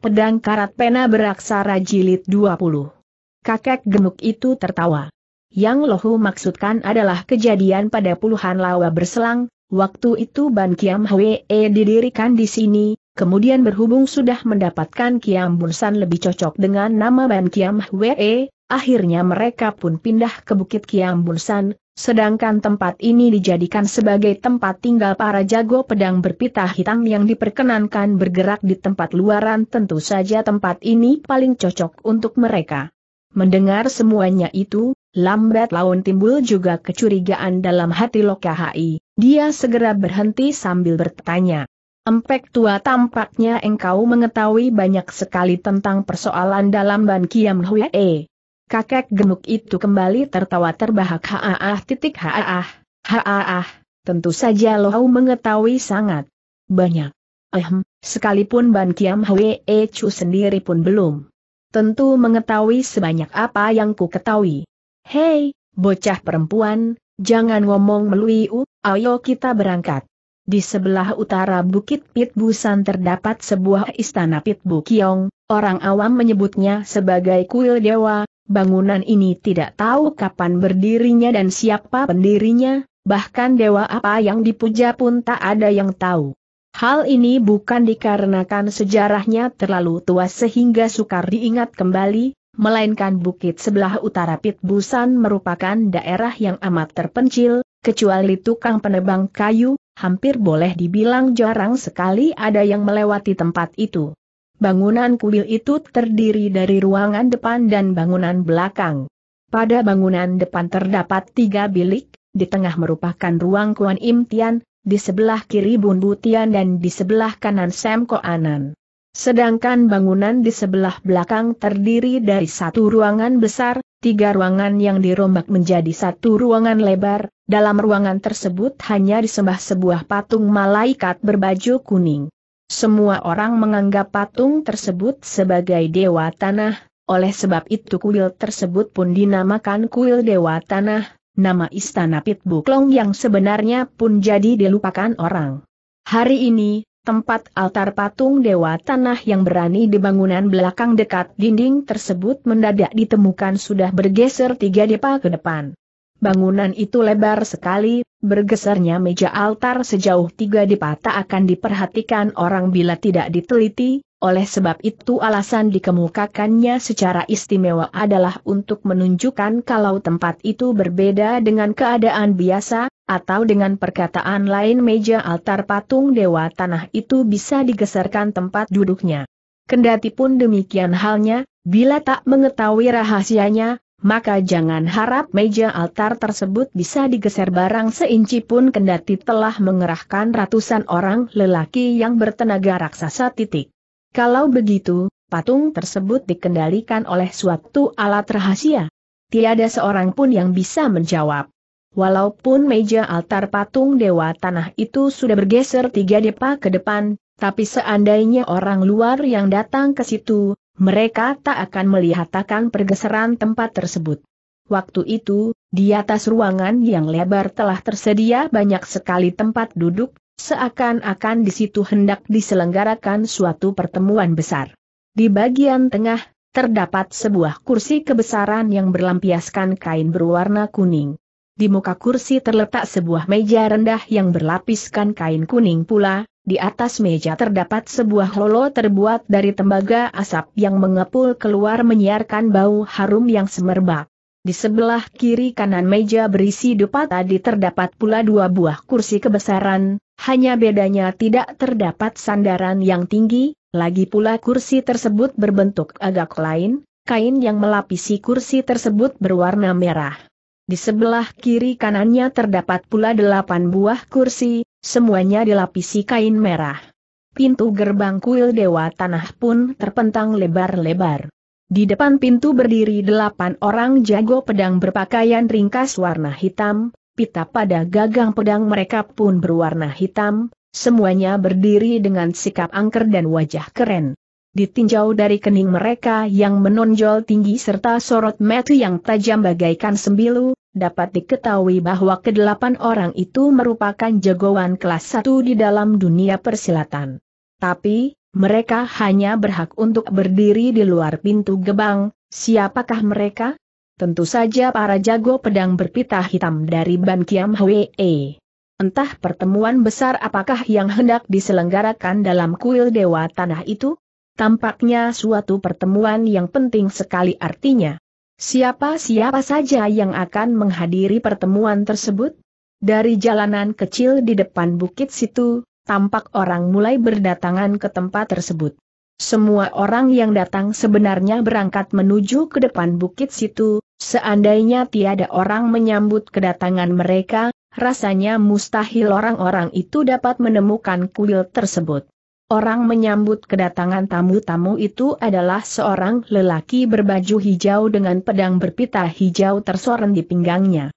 Pedang Karat Pena Beraksara Jilid 20. Kakek gemuk itu tertawa. Yang Lohu maksudkan adalah kejadian pada puluhan lawa berselang, waktu itu Ban Kiam Hwee didirikan di sini, kemudian berhubung sudah mendapatkan Kiam Bunsan lebih cocok dengan nama Ban Kiam Hwee, akhirnya mereka pun pindah ke Bukit Kiam Bunsan, Sedangkan tempat ini dijadikan sebagai tempat tinggal para jago pedang berpita hitam yang diperkenankan bergerak di tempat luaran tentu saja tempat ini paling cocok untuk mereka. Mendengar semuanya itu, lambat laun timbul juga kecurigaan dalam hati Lokahi, dia segera berhenti sambil bertanya. Empek tua tampaknya engkau mengetahui banyak sekali tentang persoalan dalam Ban Kiam Hwee. Kakek gemuk itu kembali tertawa terbahak haah titik haah, haah. Tentu saja Lohau mengetahui sangat banyak. Ehm, sekalipun Ban Kiam hwee Chu sendiri pun belum. Tentu mengetahui sebanyak apa yang ku ketahui. Hei, bocah perempuan, jangan ngomong meluiu, ayo kita berangkat. Di sebelah utara Bukit pit Pitbusan terdapat sebuah istana Pit Kiong, Orang awam menyebutnya sebagai kuil dewa, bangunan ini tidak tahu kapan berdirinya dan siapa pendirinya, bahkan dewa apa yang dipuja pun tak ada yang tahu. Hal ini bukan dikarenakan sejarahnya terlalu tua sehingga sukar diingat kembali, melainkan bukit sebelah utara Pitbusan merupakan daerah yang amat terpencil, kecuali tukang penebang kayu, hampir boleh dibilang jarang sekali ada yang melewati tempat itu. Bangunan kuil itu terdiri dari ruangan depan dan bangunan belakang. Pada bangunan depan terdapat tiga bilik, di tengah merupakan ruang Kuan Im Tian, di sebelah kiri Bun Butian dan di sebelah kanan Sam Ko Anan. Sedangkan bangunan di sebelah belakang terdiri dari satu ruangan besar, tiga ruangan yang dirombak menjadi satu ruangan lebar, dalam ruangan tersebut hanya disembah sebuah patung malaikat berbaju kuning. Semua orang menganggap patung tersebut sebagai dewa tanah, oleh sebab itu kuil tersebut pun dinamakan kuil dewa tanah, nama istana Pitbuklong yang sebenarnya pun jadi dilupakan orang. Hari ini, tempat altar patung dewa tanah yang berani di bangunan belakang dekat dinding tersebut mendadak ditemukan sudah bergeser tiga depa ke depan. Bangunan itu lebar sekali, bergesernya meja altar sejauh tiga dipa akan diperhatikan orang bila tidak diteliti, oleh sebab itu alasan dikemukakannya secara istimewa adalah untuk menunjukkan kalau tempat itu berbeda dengan keadaan biasa, atau dengan perkataan lain meja altar patung dewa tanah itu bisa digeserkan tempat duduknya. Kendati pun demikian halnya, bila tak mengetahui rahasianya, maka jangan harap meja altar tersebut bisa digeser barang seinci pun kendati telah mengerahkan ratusan orang lelaki yang bertenaga raksasa titik. Kalau begitu, patung tersebut dikendalikan oleh suatu alat rahasia. Tiada seorang pun yang bisa menjawab. Walaupun meja altar patung dewa tanah itu sudah bergeser tiga depa ke depan, tapi seandainya orang luar yang datang ke situ, mereka tak akan melihat akan pergeseran tempat tersebut. Waktu itu, di atas ruangan yang lebar telah tersedia banyak sekali tempat duduk, seakan-akan di situ hendak diselenggarakan suatu pertemuan besar. Di bagian tengah, terdapat sebuah kursi kebesaran yang berlampiaskan kain berwarna kuning. Di muka kursi terletak sebuah meja rendah yang berlapiskan kain kuning pula, di atas meja terdapat sebuah holo terbuat dari tembaga asap yang mengepul keluar menyiarkan bau harum yang semerbak. Di sebelah kiri kanan meja berisi dupa tadi terdapat pula dua buah kursi kebesaran, hanya bedanya tidak terdapat sandaran yang tinggi, lagi pula kursi tersebut berbentuk agak lain, kain yang melapisi kursi tersebut berwarna merah. Di sebelah kiri kanannya terdapat pula delapan buah kursi, Semuanya dilapisi kain merah. Pintu gerbang kuil Dewa Tanah pun terpentang lebar-lebar. Di depan pintu berdiri delapan orang jago pedang berpakaian ringkas warna hitam, pita pada gagang pedang mereka pun berwarna hitam, semuanya berdiri dengan sikap angker dan wajah keren ditinjau dari kening mereka yang menonjol tinggi serta sorot mata yang tajam bagaikan sembilu, dapat diketahui bahwa kedelapan orang itu merupakan jagoan kelas satu di dalam dunia persilatan. Tapi, mereka hanya berhak untuk berdiri di luar pintu gebang, siapakah mereka? Tentu saja para jago pedang berpita hitam dari Ban Kiam Hwee. Entah pertemuan besar apakah yang hendak diselenggarakan dalam kuil dewa tanah itu? Tampaknya suatu pertemuan yang penting sekali artinya. Siapa-siapa saja yang akan menghadiri pertemuan tersebut? Dari jalanan kecil di depan bukit situ, tampak orang mulai berdatangan ke tempat tersebut. Semua orang yang datang sebenarnya berangkat menuju ke depan bukit situ, seandainya tiada orang menyambut kedatangan mereka, rasanya mustahil orang-orang itu dapat menemukan kuil tersebut. Orang menyambut kedatangan tamu-tamu itu adalah seorang lelaki berbaju hijau dengan pedang berpita hijau tersorong di pinggangnya.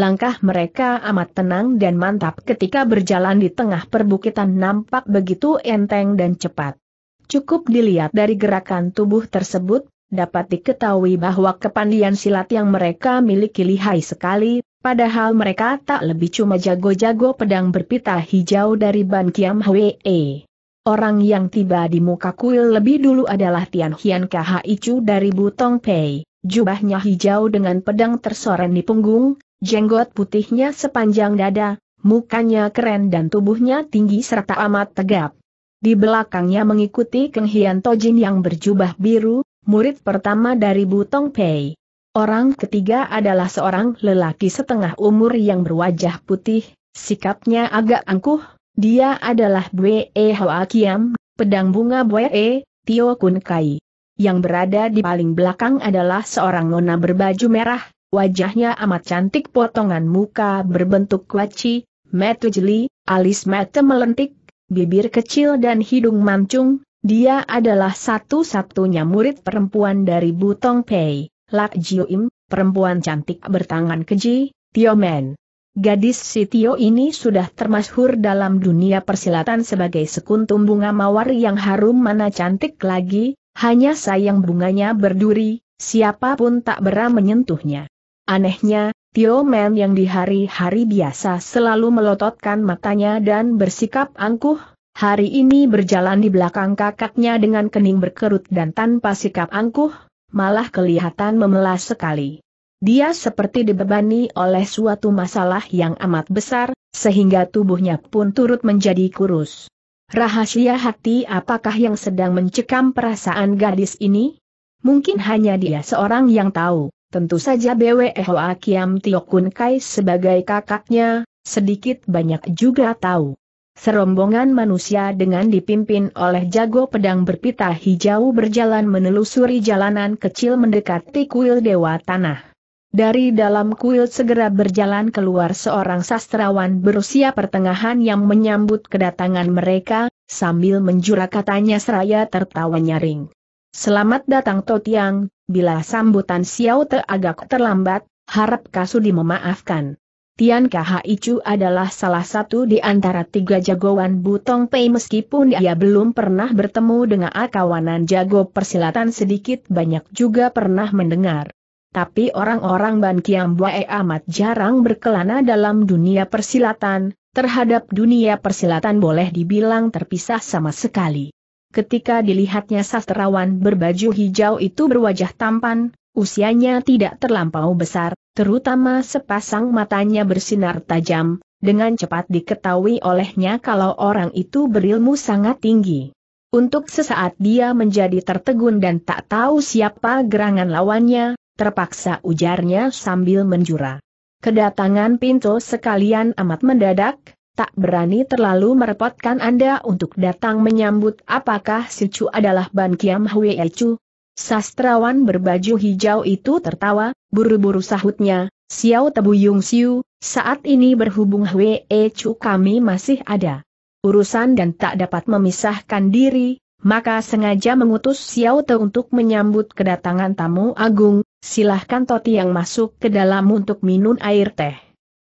Langkah mereka amat tenang dan mantap ketika berjalan di tengah perbukitan nampak begitu enteng dan cepat. Cukup dilihat dari gerakan tubuh tersebut, dapat diketahui bahwa kepandian silat yang mereka miliki lihai sekali, padahal mereka tak lebih cuma jago-jago pedang berpita hijau dari Ban Kiam Hwee. Orang yang tiba di muka kuil lebih dulu adalah Tian Hian Chu dari Butong Pei, jubahnya hijau dengan pedang tersoren di punggung, jenggot putihnya sepanjang dada, mukanya keren dan tubuhnya tinggi serta amat tegap. Di belakangnya mengikuti Keng Hian Tojin yang berjubah biru, murid pertama dari Butong Pei. Orang ketiga adalah seorang lelaki setengah umur yang berwajah putih, sikapnya agak angkuh, dia adalah Bwe e Hoa Kiam, pedang bunga Bwe, e, Tio Kun Kai. Yang berada di paling belakang adalah seorang nona berbaju merah, wajahnya amat cantik potongan muka berbentuk kuaci, metu jeli, alis mata melentik, bibir kecil dan hidung mancung, dia adalah satu-satunya murid perempuan dari Butong Pei, Lak Jiu Im, perempuan cantik bertangan keji, Tio Men. Gadis Sitio ini sudah termasyhur dalam dunia persilatan sebagai sekuntum bunga mawar yang harum mana cantik lagi, hanya sayang bunganya berduri, siapapun tak beram menyentuhnya. Anehnya, Tio Men yang di hari-hari biasa selalu melototkan matanya dan bersikap angkuh, hari ini berjalan di belakang kakaknya dengan kening berkerut dan tanpa sikap angkuh, malah kelihatan memelas sekali. Dia seperti dibebani oleh suatu masalah yang amat besar, sehingga tubuhnya pun turut menjadi kurus. Rahasia hati apakah yang sedang mencekam perasaan gadis ini? Mungkin hanya dia seorang yang tahu. Tentu saja BWE Hoa Kiam Tio Kai sebagai kakaknya, sedikit banyak juga tahu. Serombongan manusia dengan dipimpin oleh jago pedang berpita hijau berjalan menelusuri jalanan kecil mendekati kuil dewa tanah. Dari dalam kuil segera berjalan keluar seorang sastrawan berusia pertengahan yang menyambut kedatangan mereka, sambil menjura katanya seraya tertawa nyaring. Selamat datang Totiang, bila sambutan Xiao Te agak terlambat, harap Kasudi memaafkan. Tian Icu adalah salah satu di antara tiga jagoan Butong Pei meskipun ia belum pernah bertemu dengan akawanan jago persilatan sedikit banyak juga pernah mendengar tapi orang-orang Ban Kiam Bae amat jarang berkelana dalam dunia persilatan, terhadap dunia persilatan boleh dibilang terpisah sama sekali. Ketika dilihatnya sastrawan berbaju hijau itu berwajah tampan, usianya tidak terlampau besar, terutama sepasang matanya bersinar tajam, dengan cepat diketahui olehnya kalau orang itu berilmu sangat tinggi. Untuk sesaat dia menjadi tertegun dan tak tahu siapa gerangan lawannya, terpaksa ujarnya sambil menjura. Kedatangan Pinto sekalian amat mendadak, tak berani terlalu merepotkan Anda untuk datang menyambut apakah si Chu adalah Ban Kiam Hwee Chu. Sastrawan berbaju hijau itu tertawa, buru-buru sahutnya, Xiao yung Siu, saat ini berhubung Hwee Chu kami masih ada urusan dan tak dapat memisahkan diri, maka sengaja mengutus Xiao Te untuk menyambut kedatangan tamu agung, silahkan Toti yang masuk ke dalam untuk minum air teh.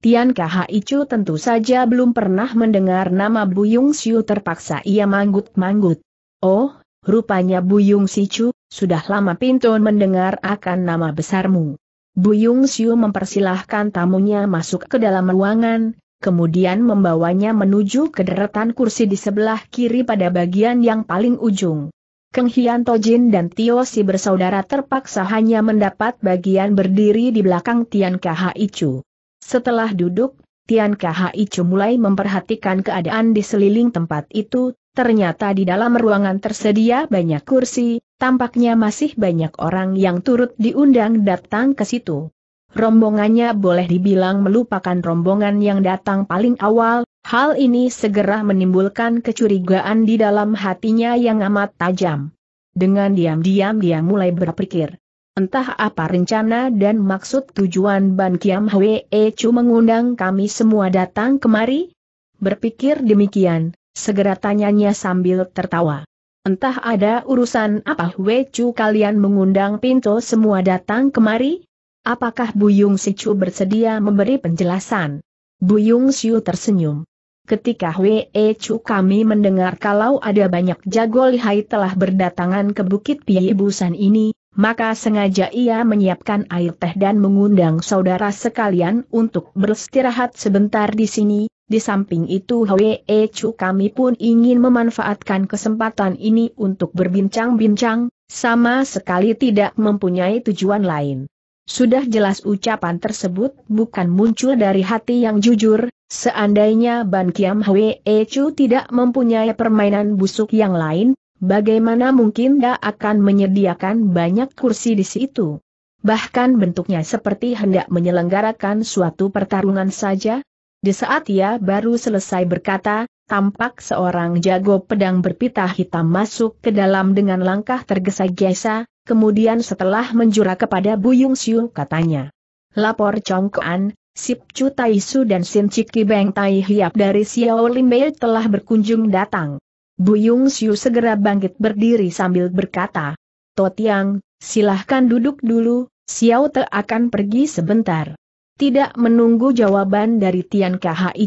Tian Kahaicu tentu saja belum pernah mendengar nama Buyung Siu terpaksa ia manggut-manggut. Oh, rupanya Buyung Siu, sudah lama Pinton mendengar akan nama besarmu. Buyung Siu mempersilahkan tamunya masuk ke dalam ruangan, kemudian membawanya menuju ke deretan kursi di sebelah kiri pada bagian yang paling ujung. Keng Hian Tojin dan Tio Si bersaudara terpaksa hanya mendapat bagian berdiri di belakang Tian Kha Icu. Setelah duduk, Tian Kha Icu mulai memperhatikan keadaan di seliling tempat itu, ternyata di dalam ruangan tersedia banyak kursi, tampaknya masih banyak orang yang turut diundang datang ke situ. Rombongannya boleh dibilang melupakan rombongan yang datang paling awal, hal ini segera menimbulkan kecurigaan di dalam hatinya yang amat tajam. Dengan diam-diam dia mulai berpikir. Entah apa rencana dan maksud tujuan Ban Kiam Hwe Chu mengundang kami semua datang kemari? Berpikir demikian, segera tanyanya sambil tertawa. Entah ada urusan apa Hwe Chu kalian mengundang pintu semua datang kemari? Apakah Buyung Sicu bersedia memberi penjelasan? Buyung Siu tersenyum. Ketika Wee Chu kami mendengar kalau ada banyak jago lihai telah berdatangan ke Bukit Busan ini, maka sengaja ia menyiapkan air teh dan mengundang saudara sekalian untuk beristirahat sebentar di sini. Di samping itu Wee Chu kami pun ingin memanfaatkan kesempatan ini untuk berbincang-bincang, sama sekali tidak mempunyai tujuan lain. Sudah jelas ucapan tersebut bukan muncul dari hati yang jujur, seandainya Ban Kiam Hwee Chu tidak mempunyai permainan busuk yang lain, bagaimana mungkin dia akan menyediakan banyak kursi di situ? Bahkan bentuknya seperti hendak menyelenggarakan suatu pertarungan saja. Di saat ia baru selesai berkata, tampak seorang jago pedang berpita hitam masuk ke dalam dengan langkah tergesa-gesa, kemudian setelah menjura kepada Buyung Siu katanya. Lapor Congkoan, Sip Chu Su dan Sin Chiki Beng Tai Hiap dari Xiao Limbei telah berkunjung datang. Buyung Siu segera bangkit berdiri sambil berkata, Totiang, silahkan duduk dulu, Xiao Te akan pergi sebentar. Tidak menunggu jawaban dari Tian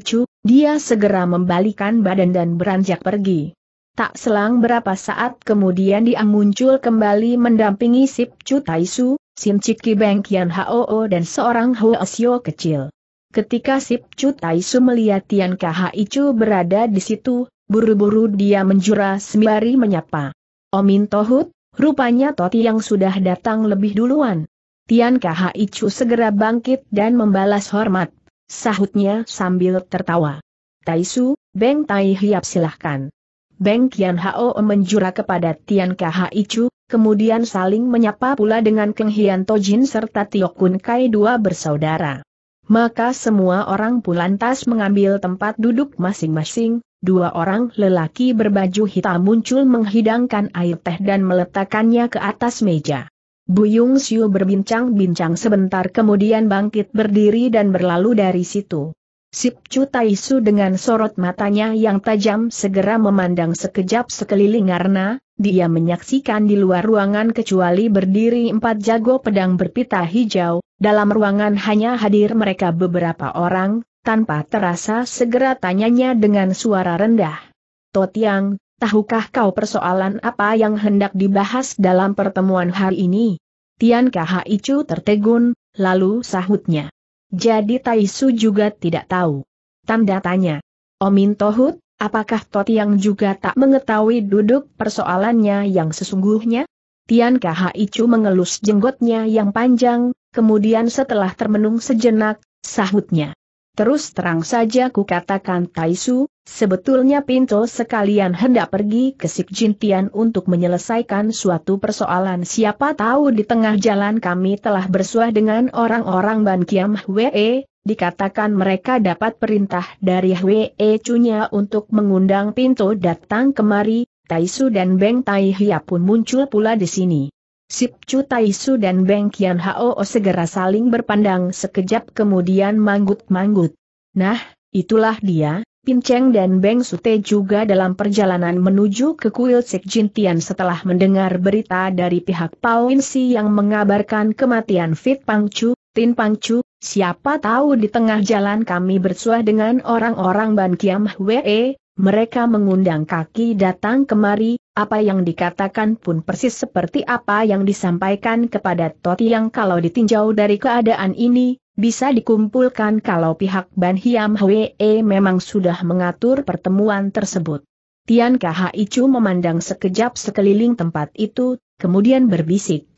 Chu, dia segera membalikan badan dan beranjak pergi. Tak selang berapa saat kemudian dia muncul kembali mendampingi Sip Chu Taisu, Sim Chiki Beng Kian Hoo dan seorang Sio kecil. Ketika Sip Chu Taisu melihat Tian Kahai Chu berada di situ, buru-buru dia menjura sembari menyapa. Omin Tohut, rupanya Toti yang sudah datang lebih duluan. Tian Kahai Chu segera bangkit dan membalas hormat, sahutnya sambil tertawa. Taisu, Beng Tai Hiap silahkan. Beng Kian Hao menjura kepada Tian Kai Chu, kemudian saling menyapa pula dengan Keng Hian Tojin serta Tio Kun Kai dua bersaudara. Maka semua orang pun lantas mengambil tempat duduk masing-masing, dua orang lelaki berbaju hitam muncul menghidangkan air teh dan meletakkannya ke atas meja. Buyung Siu berbincang-bincang sebentar kemudian bangkit berdiri dan berlalu dari situ. Sip Chu Taisu dengan sorot matanya yang tajam segera memandang sekejap sekeliling karena, dia menyaksikan di luar ruangan kecuali berdiri empat jago pedang berpita hijau, dalam ruangan hanya hadir mereka beberapa orang, tanpa terasa segera tanyanya dengan suara rendah. Totiang, tahukah kau persoalan apa yang hendak dibahas dalam pertemuan hari ini? Tian Khai Chu tertegun, lalu sahutnya. Jadi Taisu juga tidak tahu. Tanda tanya. Omin Tohut, apakah yang juga tak mengetahui duduk persoalannya yang sesungguhnya? Tian Icu mengelus jenggotnya yang panjang, kemudian setelah termenung sejenak, sahutnya. Terus terang saja ku katakan Taisu, sebetulnya Pinto sekalian hendak pergi ke Sikjintian untuk menyelesaikan suatu persoalan siapa tahu di tengah jalan kami telah bersuah dengan orang-orang Ban Kiam Hwee, dikatakan mereka dapat perintah dari Hwee Cunya untuk mengundang Pinto datang kemari, Taisu dan Beng Taihia pun muncul pula di sini. Sip Chu Taisu dan Beng Kian Hao segera saling berpandang sekejap kemudian manggut-manggut. Nah, itulah dia, Pin Cheng dan Beng Sute juga dalam perjalanan menuju ke kuil Sek Jintian setelah mendengar berita dari pihak Pao Insi yang mengabarkan kematian Fit Pang Chu, Tin Pang Chu, siapa tahu di tengah jalan kami bersuah dengan orang-orang Ban Kiam Hwe, mereka mengundang kaki datang kemari, apa yang dikatakan pun persis seperti apa yang disampaikan kepada Toti yang kalau ditinjau dari keadaan ini, bisa dikumpulkan kalau pihak Ban Hiam Hwee memang sudah mengatur pertemuan tersebut. Tian Icu memandang sekejap sekeliling tempat itu, kemudian berbisik.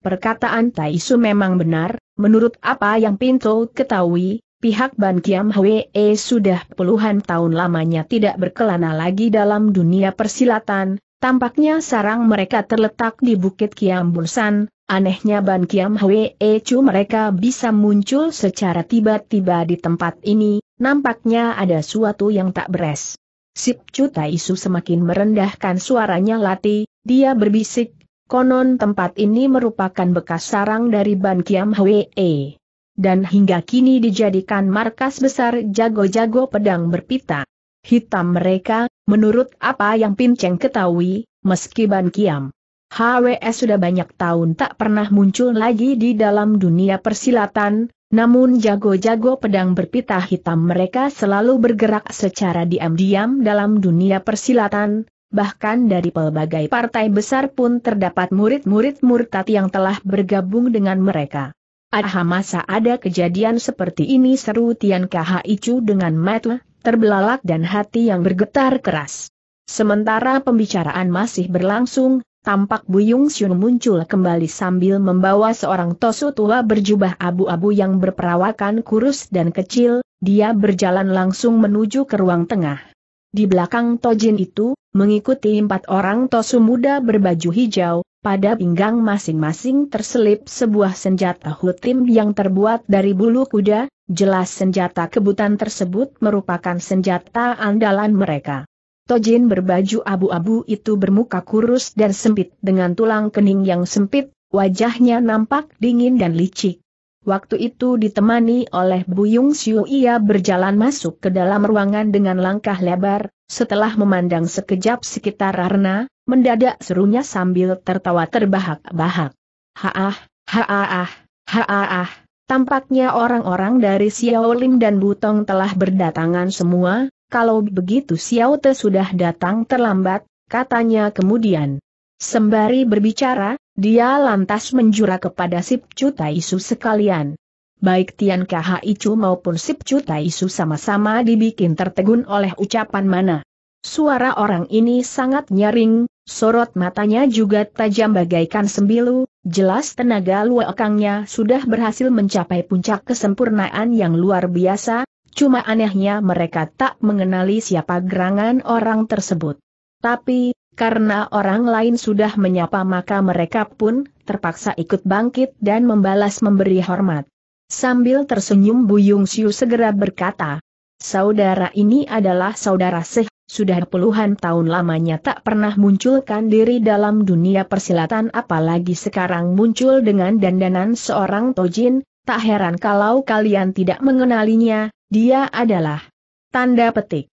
Perkataan Taisu memang benar, menurut apa yang Pinto ketahui, pihak Ban Kiam Hwe e sudah puluhan tahun lamanya tidak berkelana lagi dalam dunia persilatan, tampaknya sarang mereka terletak di Bukit Kiam Bursan, anehnya Ban Kiam Hwe e Chu mereka bisa muncul secara tiba-tiba di tempat ini, nampaknya ada suatu yang tak beres. Sip Cuta Isu semakin merendahkan suaranya lati, dia berbisik, konon tempat ini merupakan bekas sarang dari Ban Kiam Hwe e dan hingga kini dijadikan markas besar jago-jago pedang berpita. Hitam mereka, menurut apa yang Pinceng ketahui, meski Ban Kiam. HWS sudah banyak tahun tak pernah muncul lagi di dalam dunia persilatan, namun jago-jago pedang berpita hitam mereka selalu bergerak secara diam-diam dalam dunia persilatan, bahkan dari pelbagai partai besar pun terdapat murid-murid murtad yang telah bergabung dengan mereka. Aha masa ada kejadian seperti ini seru Tian Icu dengan mata, terbelalak dan hati yang bergetar keras. Sementara pembicaraan masih berlangsung, tampak Buyung Xun muncul kembali sambil membawa seorang tosu tua berjubah abu-abu yang berperawakan kurus dan kecil, dia berjalan langsung menuju ke ruang tengah. Di belakang Tojin itu, mengikuti empat orang tosu muda berbaju hijau, pada pinggang masing-masing terselip sebuah senjata hutim yang terbuat dari bulu kuda, jelas senjata kebutan tersebut merupakan senjata andalan mereka. Tojin berbaju abu-abu itu bermuka kurus dan sempit dengan tulang kening yang sempit, wajahnya nampak dingin dan licik. Waktu itu ditemani oleh Buyung Siu ia berjalan masuk ke dalam ruangan dengan langkah lebar, setelah memandang sekejap sekitar Arna, mendadak serunya sambil tertawa terbahak-bahak. Haah, haah, haah. Tampaknya orang-orang dari Xiao Lim dan Butong telah berdatangan semua, kalau begitu Xiao Te sudah datang terlambat, katanya kemudian. Sembari berbicara, dia lantas menjura kepada Sip Tai Su sekalian baik Tian Chu maupun Sip Chu Su sama-sama dibikin tertegun oleh ucapan mana. Suara orang ini sangat nyaring, sorot matanya juga tajam bagaikan sembilu, jelas tenaga luakangnya sudah berhasil mencapai puncak kesempurnaan yang luar biasa, cuma anehnya mereka tak mengenali siapa gerangan orang tersebut. Tapi, karena orang lain sudah menyapa maka mereka pun terpaksa ikut bangkit dan membalas memberi hormat. Sambil tersenyum Buyung Siu segera berkata, Saudara ini adalah saudara Seh, sudah puluhan tahun lamanya tak pernah munculkan diri dalam dunia persilatan apalagi sekarang muncul dengan dandanan seorang Tojin, tak heran kalau kalian tidak mengenalinya, dia adalah tanda petik.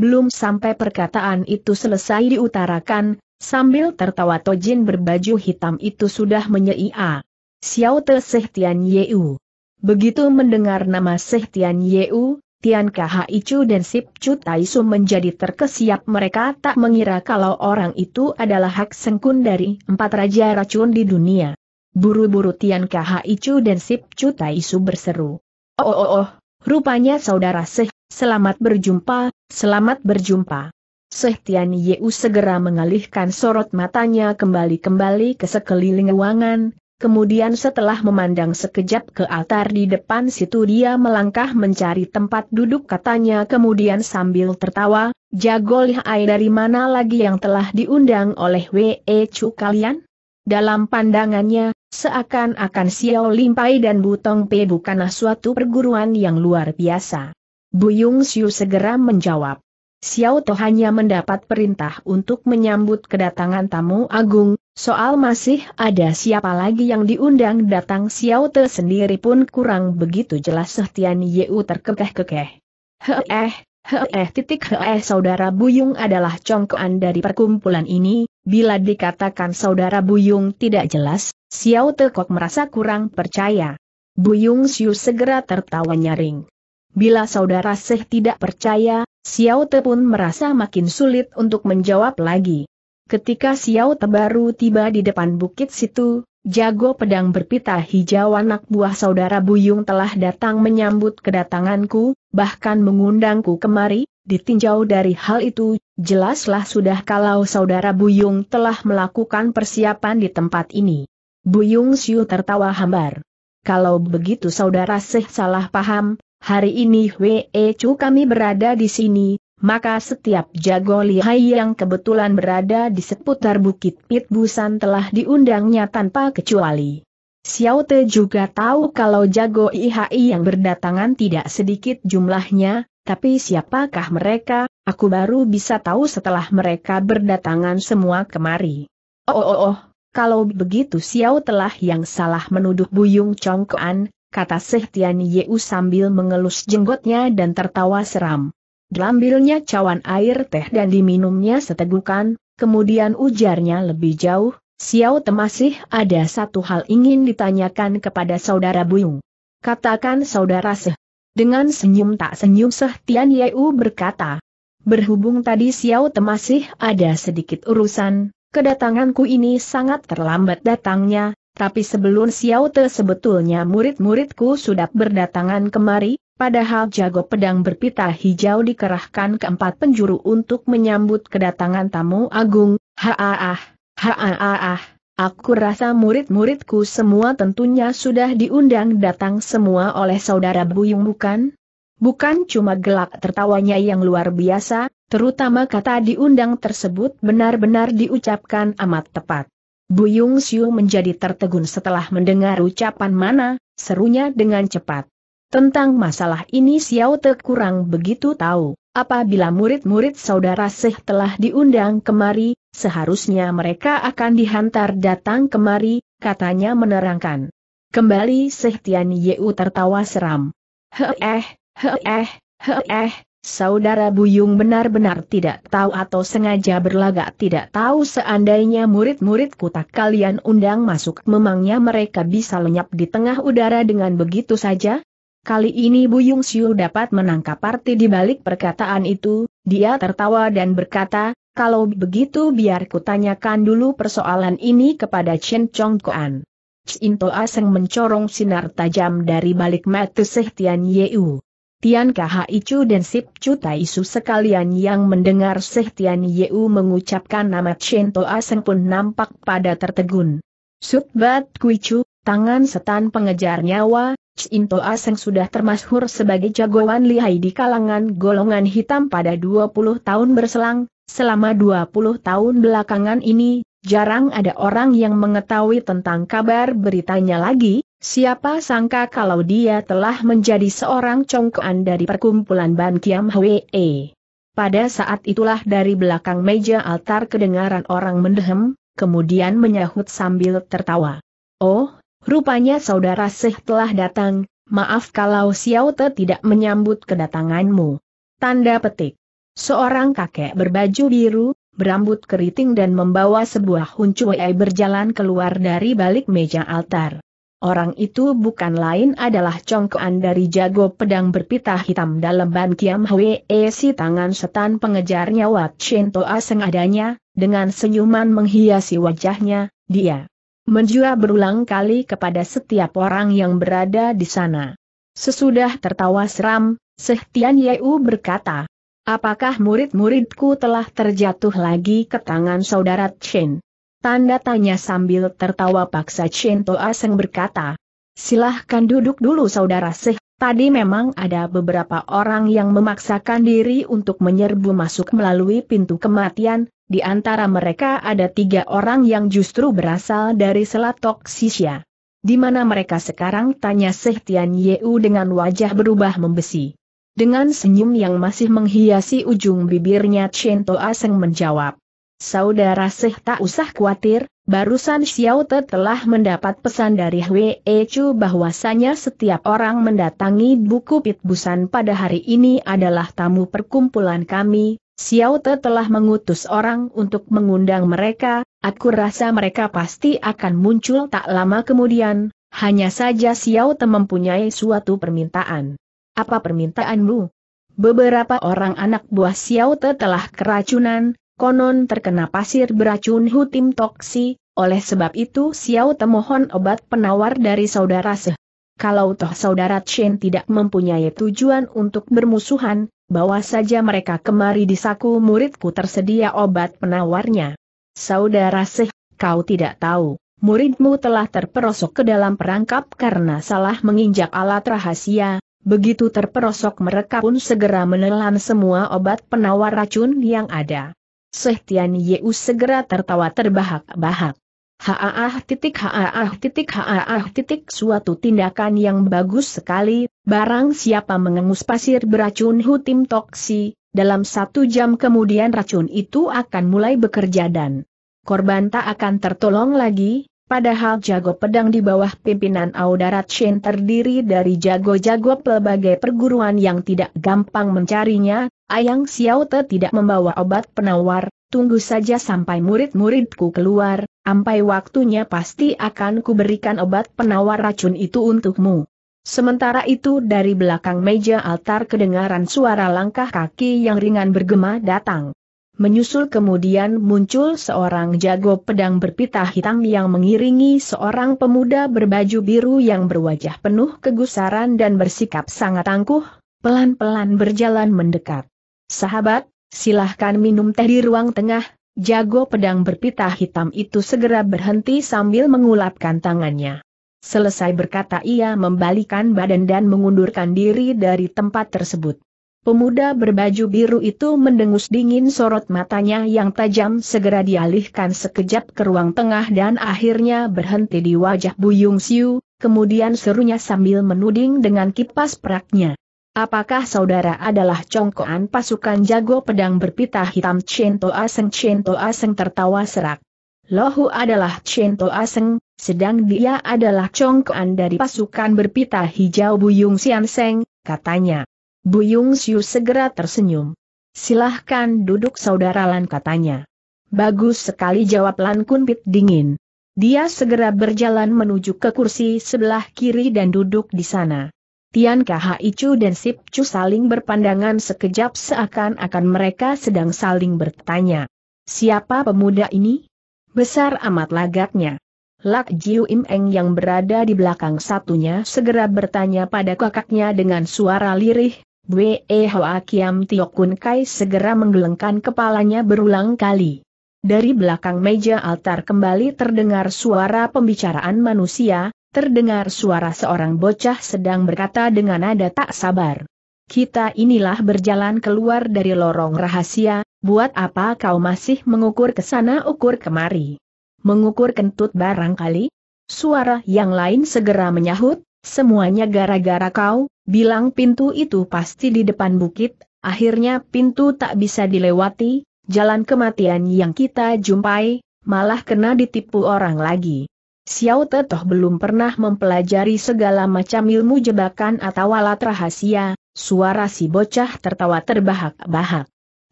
Belum sampai perkataan itu selesai diutarakan, sambil tertawa Tojin berbaju hitam itu sudah menyeia. Xiao Te Seh Tian Yeu. Begitu mendengar nama Seh Tian Yeu, Tian Khi Chu dan Sip Chu Taisu menjadi terkesiap mereka tak mengira kalau orang itu adalah hak sengkun dari empat raja racun di dunia. Buru-buru Tian Khi Chu dan Sip Chu Taisu berseru. Oh oh oh, oh rupanya saudara Seh, selamat berjumpa, selamat berjumpa. Seh Tian Yeu segera mengalihkan sorot matanya kembali-kembali ke sekeliling ruangan, Kemudian setelah memandang sekejap ke altar di depan situ dia melangkah mencari tempat duduk katanya kemudian sambil tertawa, jago lihai dari mana lagi yang telah diundang oleh W.E. Chu kalian? Dalam pandangannya, seakan-akan Xiao Limpai dan Butong Pe bukanlah suatu perguruan yang luar biasa. Buyung Siu segera menjawab. Xiao To hanya mendapat perintah untuk menyambut kedatangan tamu agung, Soal masih ada siapa lagi yang diundang datang Xiao Te sendiri pun kurang begitu jelas Sehtian Yeu terkekeh-kekeh. Heeh, heeh titik heeh saudara Buyung adalah congkoan dari perkumpulan ini, bila dikatakan saudara Buyung tidak jelas, Xiao Te kok merasa kurang percaya. Buyung Siu segera tertawa nyaring. Bila saudara Seh tidak percaya, Xiao Te pun merasa makin sulit untuk menjawab lagi. Ketika Xiao Tebaru tiba di depan bukit situ, jago pedang berpita hijau anak buah saudara Buyung telah datang menyambut kedatanganku, bahkan mengundangku kemari, ditinjau dari hal itu, jelaslah sudah kalau saudara Buyung telah melakukan persiapan di tempat ini. Buyung Siu tertawa hambar. Kalau begitu saudara Seh salah paham, hari ini Wei Chu kami berada di sini, maka setiap jago lihai yang kebetulan berada di seputar Bukit Pit Busan telah diundangnya tanpa kecuali. Xiao Te juga tahu kalau jago IHI yang berdatangan tidak sedikit jumlahnya, tapi siapakah mereka, aku baru bisa tahu setelah mereka berdatangan semua kemari. Oh oh oh, oh. kalau begitu Xiao telah yang salah menuduh Buyung Kuan, kata Seh Tian Yeu sambil mengelus jenggotnya dan tertawa seram diambilnya cawan air teh dan diminumnya setegukan, kemudian ujarnya lebih jauh, Xiao Te masih ada satu hal ingin ditanyakan kepada saudara Buyung. Katakan saudara Seh. Dengan senyum tak senyum Seh Tian Yeu berkata. Berhubung tadi Xiao Te masih ada sedikit urusan, kedatanganku ini sangat terlambat datangnya, tapi sebelum Xiao Te sebetulnya murid-muridku sudah berdatangan kemari, Padahal jago pedang berpita hijau dikerahkan keempat penjuru untuk menyambut kedatangan tamu agung, Haah, haah, aku rasa murid-muridku semua tentunya sudah diundang datang semua oleh saudara Buyung bukan? Bukan cuma gelak tertawanya yang luar biasa, terutama kata diundang tersebut benar-benar diucapkan amat tepat. Buyung Siu menjadi tertegun setelah mendengar ucapan mana, serunya dengan cepat. Tentang masalah ini Xiao Te kurang begitu tahu. Apabila murid-murid saudara Seh telah diundang kemari, seharusnya mereka akan dihantar datang kemari, katanya menerangkan. Kembali Seh Tian Yeu tertawa seram. Heeh, heeh, heeh, saudara Buyung benar-benar tidak tahu atau sengaja berlagak tidak tahu seandainya murid-muridku tak kalian undang masuk memangnya mereka bisa lenyap di tengah udara dengan begitu saja? Kali ini Bu Yung Siu dapat menangkap arti di balik perkataan itu, dia tertawa dan berkata, kalau begitu biar kutanyakan dulu persoalan ini kepada Chen Chong Koan. Chin Toa Seng mencorong sinar tajam dari balik mata Seh Tian Yeu. Tian Khai Chu dan Sip Chu Tai Su sekalian yang mendengar Seh Tian Yeu mengucapkan nama Chen Toa Seng pun nampak pada tertegun. Sut Bat Kui Chu, Tangan setan pengejar nyawa, Cinto Aseng sudah termasyhur sebagai jagoan lihai di kalangan golongan hitam pada 20 tahun berselang, selama 20 tahun belakangan ini, jarang ada orang yang mengetahui tentang kabar beritanya lagi, siapa sangka kalau dia telah menjadi seorang congkoan dari perkumpulan Ban Kiam Hwee. Pada saat itulah dari belakang meja altar kedengaran orang mendehem, kemudian menyahut sambil tertawa. Oh, Rupanya saudara Seh telah datang, maaf kalau Xiao Te tidak menyambut kedatanganmu. Tanda petik. Seorang kakek berbaju biru, berambut keriting dan membawa sebuah huncuai berjalan keluar dari balik meja altar. Orang itu bukan lain adalah congkoan dari jago pedang berpita hitam dalam ban Kiam Hwee si tangan setan pengejarnya Wat Shinto Aseng adanya, dengan senyuman menghiasi wajahnya, dia menjua berulang kali kepada setiap orang yang berada di sana. Sesudah tertawa seram, Sehtian Yeu berkata, Apakah murid-muridku telah terjatuh lagi ke tangan saudara Chen? Tanda tanya sambil tertawa paksa Chen Toa Seng berkata, Silahkan duduk dulu saudara Seh Tadi memang ada beberapa orang yang memaksakan diri untuk menyerbu masuk melalui pintu kematian, di antara mereka ada tiga orang yang justru berasal dari Selatok Sisya. Di mana mereka sekarang tanya Sehtian Yeu dengan wajah berubah membesi. Dengan senyum yang masih menghiasi ujung bibirnya Chen Toa Seng menjawab. Saudara Seh tak usah khawatir, Barusan Xiao Te telah mendapat pesan dari Hwee Chu bahwasanya setiap orang mendatangi buku pitbusan pada hari ini adalah tamu perkumpulan kami. Xiao Te telah mengutus orang untuk mengundang mereka, aku rasa mereka pasti akan muncul tak lama kemudian, hanya saja Xiao Te mempunyai suatu permintaan. Apa permintaanmu? Beberapa orang anak buah Xiao Te telah keracunan, konon terkena pasir beracun hutim toksi, oleh sebab itu Xiao temohon obat penawar dari saudara Se. Kalau toh saudara Chen tidak mempunyai tujuan untuk bermusuhan, bawa saja mereka kemari di saku muridku tersedia obat penawarnya. Saudara Se, kau tidak tahu, muridmu telah terperosok ke dalam perangkap karena salah menginjak alat rahasia, begitu terperosok mereka pun segera menelan semua obat penawar racun yang ada. Sehtian Yeu segera tertawa terbahak-bahak. Haaah titik haaah titik haaah titik suatu tindakan yang bagus sekali, barang siapa mengengus pasir beracun hutim toksi, dalam satu jam kemudian racun itu akan mulai bekerja dan korban tak akan tertolong lagi, Padahal jago pedang di bawah pimpinan Audarat Shin terdiri dari jago-jago pelbagai perguruan yang tidak gampang mencarinya, Ayang Xiaote tidak membawa obat penawar, tunggu saja sampai murid-muridku keluar, ampai waktunya pasti akan kuberikan obat penawar racun itu untukmu. Sementara itu dari belakang meja altar kedengaran suara langkah kaki yang ringan bergema datang. Menyusul kemudian muncul seorang jago pedang berpita hitam yang mengiringi seorang pemuda berbaju biru yang berwajah penuh kegusaran dan bersikap sangat angkuh, pelan-pelan berjalan mendekat. Sahabat, silahkan minum teh di ruang tengah, jago pedang berpita hitam itu segera berhenti sambil mengulapkan tangannya. Selesai berkata ia membalikan badan dan mengundurkan diri dari tempat tersebut. Pemuda berbaju biru itu mendengus dingin sorot matanya yang tajam segera dialihkan sekejap ke ruang tengah dan akhirnya berhenti di wajah Buyung Siu, kemudian serunya sambil menuding dengan kipas peraknya. Apakah saudara adalah congkoan pasukan jago pedang berpita hitam Cento Aseng? Cento Aseng tertawa serak. Lohu adalah Cento Aseng, sedang dia adalah congkoan dari pasukan berpita hijau Buyung Sian Seng, katanya. Buyung Siu segera tersenyum. Silahkan duduk saudara Lan katanya. Bagus sekali jawab Lan Kunpit dingin. Dia segera berjalan menuju ke kursi sebelah kiri dan duduk di sana. Tian Icu dan Sip Chu saling berpandangan sekejap seakan-akan mereka sedang saling bertanya. Siapa pemuda ini? Besar amat lagaknya. Lak Jiu Im Eng yang berada di belakang satunya segera bertanya pada kakaknya dengan suara lirih, Bwe Hoa Kiam Tio Kun Kai segera menggelengkan kepalanya berulang kali. Dari belakang meja altar kembali terdengar suara pembicaraan manusia, terdengar suara seorang bocah sedang berkata dengan nada tak sabar. Kita inilah berjalan keluar dari lorong rahasia, buat apa kau masih mengukur ke sana ukur kemari? Mengukur kentut barangkali? Suara yang lain segera menyahut, Semuanya gara-gara kau, bilang pintu itu pasti di depan bukit, akhirnya pintu tak bisa dilewati, jalan kematian yang kita jumpai, malah kena ditipu orang lagi. Xiao Tetoh belum pernah mempelajari segala macam ilmu jebakan atau alat rahasia, suara si bocah tertawa terbahak-bahak.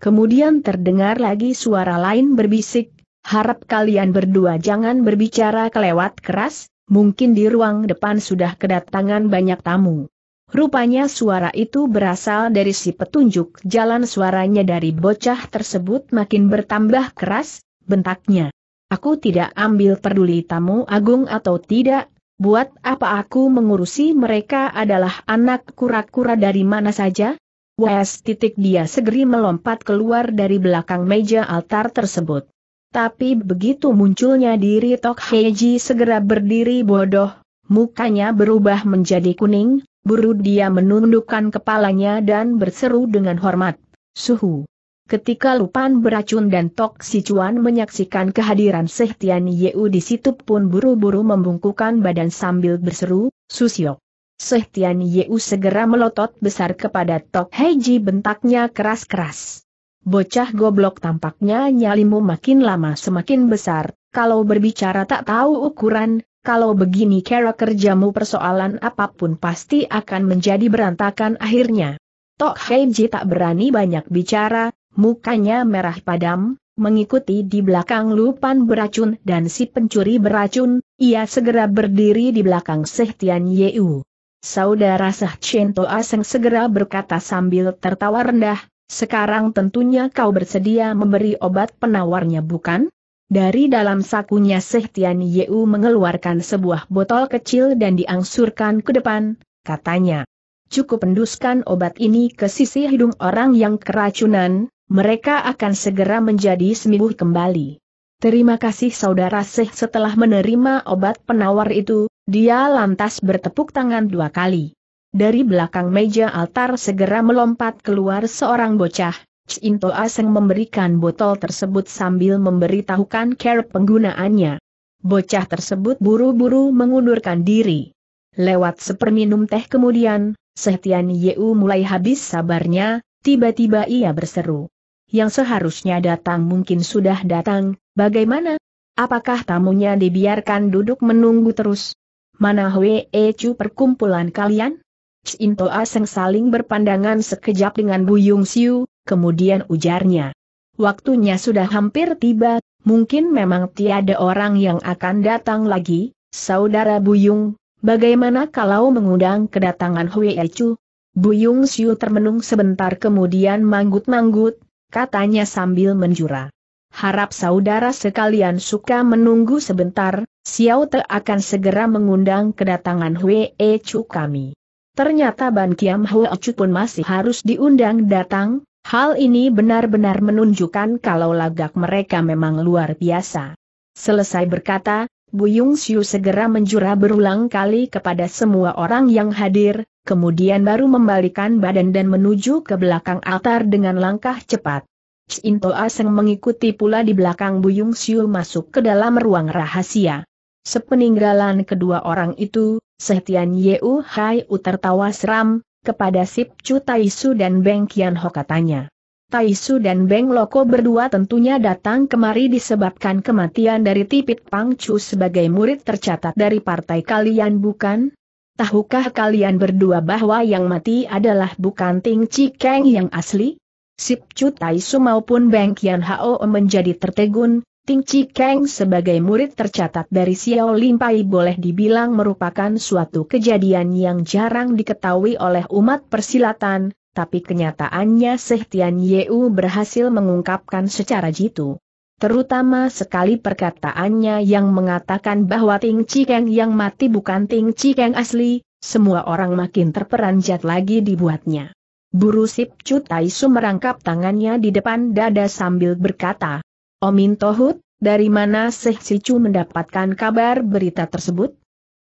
Kemudian terdengar lagi suara lain berbisik, harap kalian berdua jangan berbicara kelewat keras, mungkin di ruang depan sudah kedatangan banyak tamu. Rupanya suara itu berasal dari si petunjuk jalan suaranya dari bocah tersebut makin bertambah keras, bentaknya. Aku tidak ambil peduli tamu agung atau tidak, buat apa aku mengurusi mereka adalah anak kura-kura dari mana saja? Wes titik dia segeri melompat keluar dari belakang meja altar tersebut. Tapi begitu munculnya diri Tok Heiji segera berdiri bodoh, mukanya berubah menjadi kuning, buru dia menundukkan kepalanya dan berseru dengan hormat, suhu. Ketika Lupan beracun dan Tok Sichuan menyaksikan kehadiran Sehtian Yeu di situ pun buru-buru membungkukkan badan sambil berseru, Susiok. Sehtian Yeu segera melotot besar kepada Tok Heiji bentaknya keras-keras. Bocah goblok tampaknya nyalimu makin lama semakin besar, kalau berbicara tak tahu ukuran, kalau begini kera kerjamu persoalan apapun pasti akan menjadi berantakan akhirnya. Tok Heiji tak berani banyak bicara, mukanya merah padam, mengikuti di belakang lupan beracun dan si pencuri beracun, ia segera berdiri di belakang Seh Tian Yeu. Saudara Seh Chen Toa Seng segera berkata sambil tertawa rendah, sekarang tentunya kau bersedia memberi obat penawarnya bukan? Dari dalam sakunya Sehtian Yeu mengeluarkan sebuah botol kecil dan diangsurkan ke depan, katanya. Cukup enduskan obat ini ke sisi hidung orang yang keracunan, mereka akan segera menjadi sembuh kembali. Terima kasih saudara Seh setelah menerima obat penawar itu, dia lantas bertepuk tangan dua kali. Dari belakang meja altar segera melompat keluar seorang bocah, Cinto Aseng memberikan botol tersebut sambil memberitahukan care penggunaannya. Bocah tersebut buru-buru mengundurkan diri. Lewat seperminum teh kemudian, Sehtian Yeu mulai habis sabarnya, tiba-tiba ia berseru. Yang seharusnya datang mungkin sudah datang, bagaimana? Apakah tamunya dibiarkan duduk menunggu terus? Mana Hwe Chu perkumpulan kalian? Cinto Aseng saling berpandangan sekejap dengan Buyung Siu, kemudian ujarnya. Waktunya sudah hampir tiba, mungkin memang tiada orang yang akan datang lagi, Saudara Bu Yung, bagaimana kalau mengundang kedatangan Hui Echu? Buyung Siu termenung sebentar kemudian manggut-manggut, katanya sambil menjura. Harap saudara sekalian suka menunggu sebentar, Xiao Te akan segera mengundang kedatangan Hui Echu kami. Ternyata Ban Kiam Hoacu pun masih harus diundang datang, hal ini benar-benar menunjukkan kalau lagak mereka memang luar biasa. Selesai berkata, Buyung Siu segera menjura berulang kali kepada semua orang yang hadir, kemudian baru membalikan badan dan menuju ke belakang altar dengan langkah cepat. Cinto Aseng mengikuti pula di belakang Buyung Siu masuk ke dalam ruang rahasia. Sepeninggalan kedua orang itu, Setian Yeu Hai U tertawa seram, kepada Sip Chu Taisu dan Beng Kian Ho katanya. Taisu dan Beng Loko berdua tentunya datang kemari disebabkan kematian dari Tipit Pang Chu sebagai murid tercatat dari partai kalian bukan? Tahukah kalian berdua bahwa yang mati adalah bukan Ting Chi Keng yang asli? Sip Chu Taisu maupun Beng Kian Ho menjadi tertegun, Ting Chi Kang sebagai murid tercatat dari Xiao Pai boleh dibilang merupakan suatu kejadian yang jarang diketahui oleh umat persilatan, tapi kenyataannya Sehtian Yeu berhasil mengungkapkan secara jitu. Terutama sekali perkataannya yang mengatakan bahwa Ting Chi Kang yang mati bukan Ting Chi Kang asli, semua orang makin terperanjat lagi dibuatnya. Buru Sip Chu Su merangkap tangannya di depan dada sambil berkata, Omin Tohut, dari mana Seh Sicu mendapatkan kabar berita tersebut?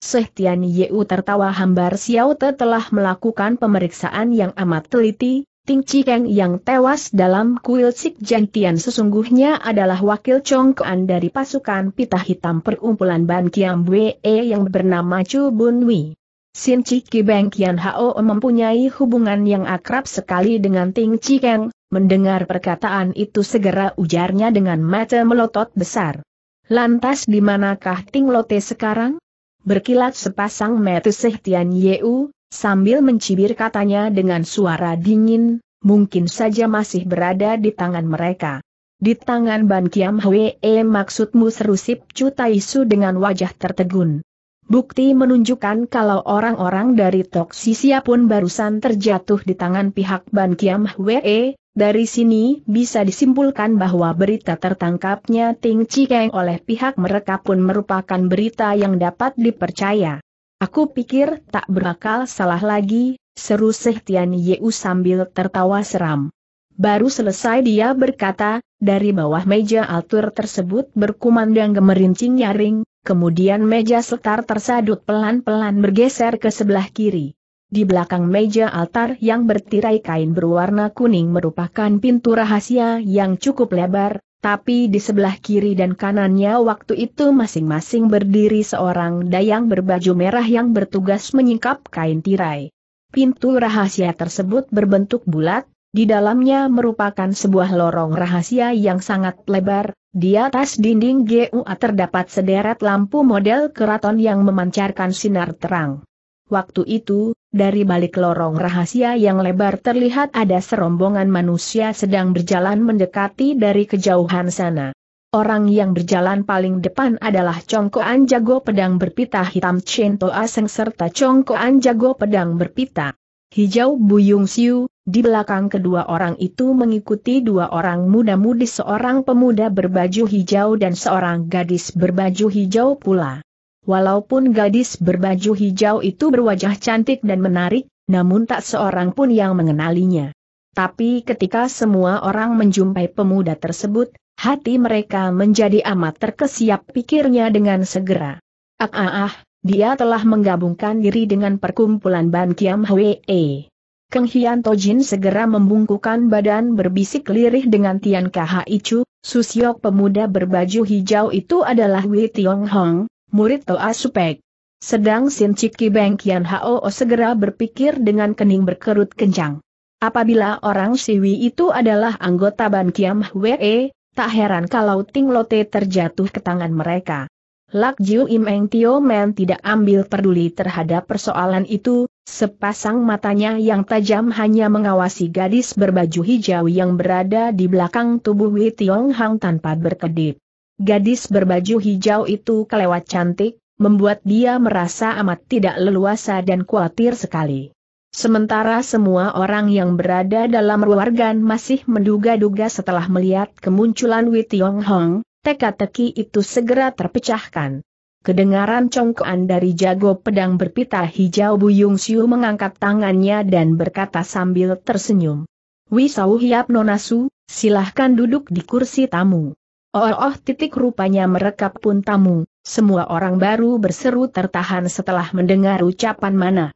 Seh Tian Yeu tertawa hambar Xiao Te telah melakukan pemeriksaan yang amat teliti, Ting Cikeng yang tewas dalam kuil Sik Jantian sesungguhnya adalah wakil congkoan dari pasukan pita hitam perumpulan Ban Kiam Wee e yang bernama Chu Bun Wei. Sin Chiki Beng Kian Hao mempunyai hubungan yang akrab sekali dengan Ting Cikeng. Mendengar perkataan itu segera ujarnya dengan mata melotot besar. Lantas di manakah Ting Lote sekarang? Berkilat sepasang mata Seh Tian Yeu, sambil mencibir katanya dengan suara dingin, mungkin saja masih berada di tangan mereka. Di tangan Ban Kiam Hwe eh, maksudmu seru Sip Chu Su dengan wajah tertegun. Bukti menunjukkan kalau orang-orang dari Toksisia pun barusan terjatuh di tangan pihak Ban Kiam Hwe, eh, dari sini bisa disimpulkan bahwa berita tertangkapnya Ting Cikeng oleh pihak mereka pun merupakan berita yang dapat dipercaya. Aku pikir tak berakal salah lagi, seru Sehtian Yeu sambil tertawa seram. Baru selesai dia berkata, dari bawah meja altur tersebut berkumandang gemerincing nyaring, kemudian meja setar tersadut pelan-pelan bergeser ke sebelah kiri. Di belakang meja altar yang bertirai kain berwarna kuning merupakan pintu rahasia yang cukup lebar, tapi di sebelah kiri dan kanannya waktu itu masing-masing berdiri seorang dayang berbaju merah yang bertugas menyingkap kain tirai. Pintu rahasia tersebut berbentuk bulat, di dalamnya merupakan sebuah lorong rahasia yang sangat lebar, di atas dinding GUA terdapat sederet lampu model keraton yang memancarkan sinar terang. Waktu itu, dari balik lorong rahasia yang lebar terlihat ada serombongan manusia sedang berjalan mendekati dari kejauhan sana. Orang yang berjalan paling depan adalah Congkoan Jago Pedang Berpita Hitam Chen Aseng serta Congkoan Jago Pedang Berpita Hijau Buyung Siu, di belakang kedua orang itu mengikuti dua orang muda-mudi seorang pemuda berbaju hijau dan seorang gadis berbaju hijau pula. Walaupun gadis berbaju hijau itu berwajah cantik dan menarik, namun tak seorang pun yang mengenalinya. Tapi ketika semua orang menjumpai pemuda tersebut, hati mereka menjadi amat terkesiap pikirnya dengan segera. Ah ah ah, dia telah menggabungkan diri dengan perkumpulan Ban Kiam Hwee. Keng Hian Tojin segera membungkukan badan berbisik lirih dengan Tian Kha Ichu, Susiok pemuda berbaju hijau itu adalah Wei Tiong Hong, murid Toa Supek. Sedang Sin Ciki Beng Kian Hao segera berpikir dengan kening berkerut kencang. Apabila orang Siwi itu adalah anggota Ban Kiam Hwe, tak heran kalau Ting Lote terjatuh ke tangan mereka. Lak Jiu Im Eng Tio Men tidak ambil peduli terhadap persoalan itu, sepasang matanya yang tajam hanya mengawasi gadis berbaju hijau yang berada di belakang tubuh Wei Tiong Hang tanpa berkedip. Gadis berbaju hijau itu kelewat cantik, membuat dia merasa amat tidak leluasa dan khawatir sekali. Sementara semua orang yang berada dalam ruargan masih menduga-duga setelah melihat kemunculan Wei Tiong Hong, teka-teki itu segera terpecahkan. Kedengaran congkoan dari jago pedang berpita hijau Buyung Siu mengangkat tangannya dan berkata sambil tersenyum. Wisau Hiap Nonasu, silahkan duduk di kursi tamu. Oh, oh titik rupanya mereka pun tamu, semua orang baru berseru tertahan setelah mendengar ucapan mana.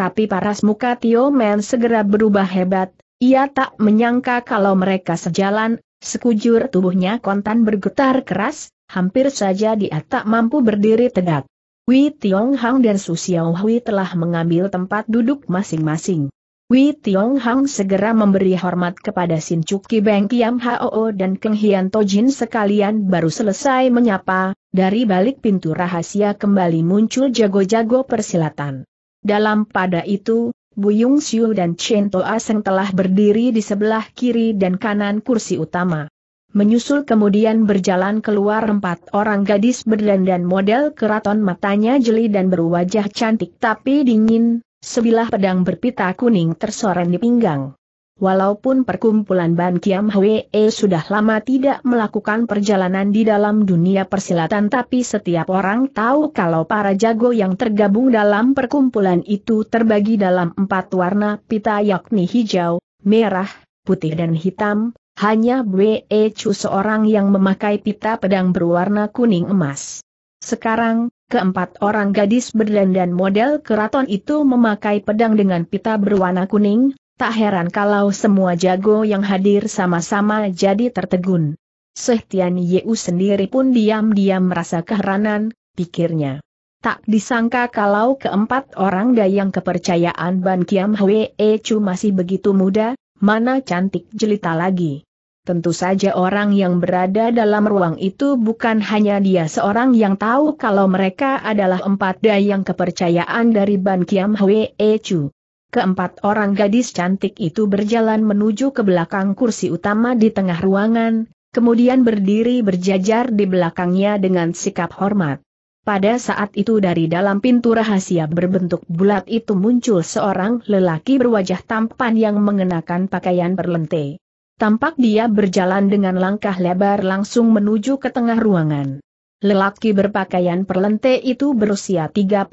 Tapi paras muka Tio Men segera berubah hebat, ia tak menyangka kalau mereka sejalan, sekujur tubuhnya kontan bergetar keras, hampir saja dia tak mampu berdiri tegak. Wei Tiong Hang dan Su Xiao Hui telah mengambil tempat duduk masing-masing. Wei Tiong Hang segera memberi hormat kepada Sin Cuki Beng Kiam Hao dan Keng Hian Tojin sekalian baru selesai menyapa, dari balik pintu rahasia kembali muncul jago-jago persilatan. Dalam pada itu, Buyung Siu dan Chen Toa Seng telah berdiri di sebelah kiri dan kanan kursi utama. Menyusul kemudian berjalan keluar empat orang gadis berdandan model keraton matanya jeli dan berwajah cantik tapi dingin, Sebilah pedang berpita kuning tersorot di pinggang. Walaupun perkumpulan Ban Kiam Hwee sudah lama tidak melakukan perjalanan di dalam dunia persilatan tapi setiap orang tahu kalau para jago yang tergabung dalam perkumpulan itu terbagi dalam empat warna pita yakni hijau, merah, putih dan hitam, hanya Bwee Chu seorang yang memakai pita pedang berwarna kuning emas. Sekarang, Keempat orang gadis berdandan model keraton itu memakai pedang dengan pita berwarna kuning, tak heran kalau semua jago yang hadir sama-sama jadi tertegun. Sehtian Yeu sendiri pun diam-diam merasa keheranan, pikirnya. Tak disangka kalau keempat orang dayang kepercayaan Ban Kiam Hwee Chu masih begitu muda, mana cantik jelita lagi. Tentu saja orang yang berada dalam ruang itu bukan hanya dia seorang yang tahu kalau mereka adalah empat dayang kepercayaan dari Ban Kiam Hwee Chu. Keempat orang gadis cantik itu berjalan menuju ke belakang kursi utama di tengah ruangan, kemudian berdiri berjajar di belakangnya dengan sikap hormat. Pada saat itu dari dalam pintu rahasia berbentuk bulat itu muncul seorang lelaki berwajah tampan yang mengenakan pakaian berlente. Tampak dia berjalan dengan langkah lebar langsung menuju ke tengah ruangan. Lelaki berpakaian perlente itu berusia 35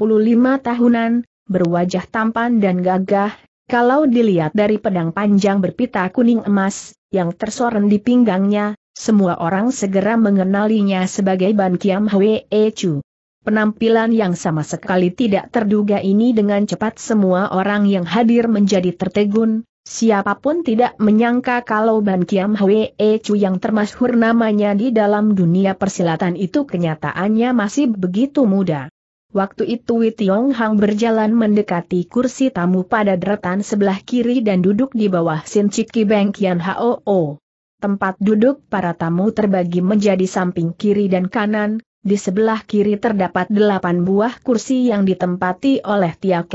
tahunan, berwajah tampan dan gagah, kalau dilihat dari pedang panjang berpita kuning emas, yang tersoren di pinggangnya, semua orang segera mengenalinya sebagai Ban Kiam Hwe Chu. Penampilan yang sama sekali tidak terduga ini dengan cepat semua orang yang hadir menjadi tertegun, Siapapun tidak menyangka kalau Ban Kiam Hwee Chu yang termasyhur namanya di dalam dunia persilatan itu kenyataannya masih begitu muda. Waktu itu Tiong Hang berjalan mendekati kursi tamu pada deretan sebelah kiri dan duduk di bawah Sin Chiki Ban Kian Hoo. Tempat duduk para tamu terbagi menjadi samping kiri dan kanan, di sebelah kiri terdapat delapan buah kursi yang ditempati oleh Tia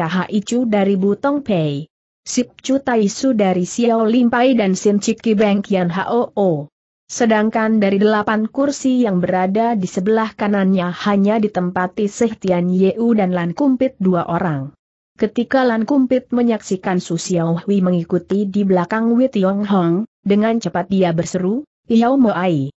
Chu dari Butong Pei. Sip Chu Taisu dari Xiao Limpai dan Sin Chiki Beng Kian Hoo. Sedangkan dari delapan kursi yang berada di sebelah kanannya hanya ditempati Seh Tian Yeu dan Lan Kumpit dua orang. Ketika Lan Kumpit menyaksikan Su Xiao Hui mengikuti di belakang Wei Tiong Hong, dengan cepat dia berseru, Yao Mo Ai.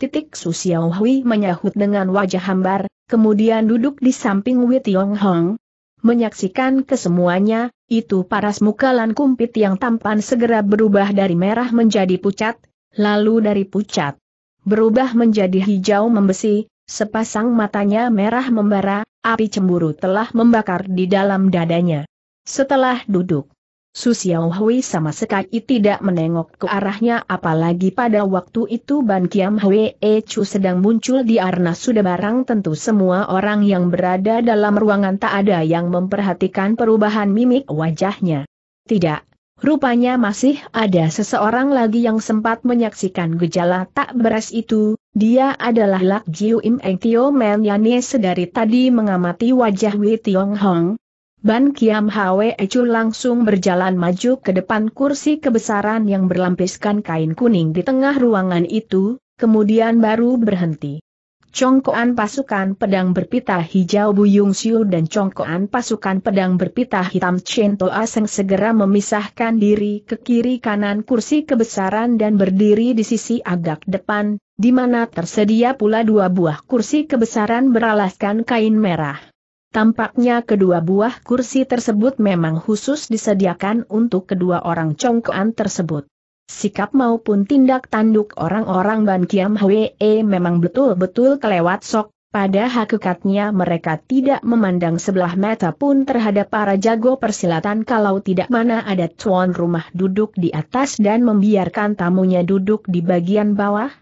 titik Su Xiao Hui menyahut dengan wajah hambar, kemudian duduk di samping Wei Tiong Hong, Menyaksikan kesemuanya, itu paras muka Lan Kumpit yang tampan segera berubah dari merah menjadi pucat, lalu dari pucat berubah menjadi hijau membesi, sepasang matanya merah membara, api cemburu telah membakar di dalam dadanya. Setelah duduk, Su Xiaohui sama sekali tidak menengok ke arahnya apalagi pada waktu itu Ban Kiam Hwee Chu sedang muncul di arnas sudah barang tentu semua orang yang berada dalam ruangan tak ada yang memperhatikan perubahan mimik wajahnya. Tidak, rupanya masih ada seseorang lagi yang sempat menyaksikan gejala tak beres itu, dia adalah Lak Jiu Im Eng Tio Men Yane sedari tadi mengamati wajah Wei Tiong Hong, Ban Kiam Hwe Chu langsung berjalan maju ke depan kursi kebesaran yang berlampiskan kain kuning di tengah ruangan itu, kemudian baru berhenti. Congkoan pasukan pedang berpita hijau Buyung Siu dan congkoan pasukan pedang berpita hitam Chen Toa Aseng segera memisahkan diri ke kiri kanan kursi kebesaran dan berdiri di sisi agak depan, di mana tersedia pula dua buah kursi kebesaran beralaskan kain merah. Tampaknya kedua buah kursi tersebut memang khusus disediakan untuk kedua orang congkoan tersebut. Sikap maupun tindak tanduk orang-orang Ban Kiam Hwe e memang betul-betul kelewat sok, pada hakikatnya mereka tidak memandang sebelah mata pun terhadap para jago persilatan kalau tidak mana ada tuan rumah duduk di atas dan membiarkan tamunya duduk di bagian bawah.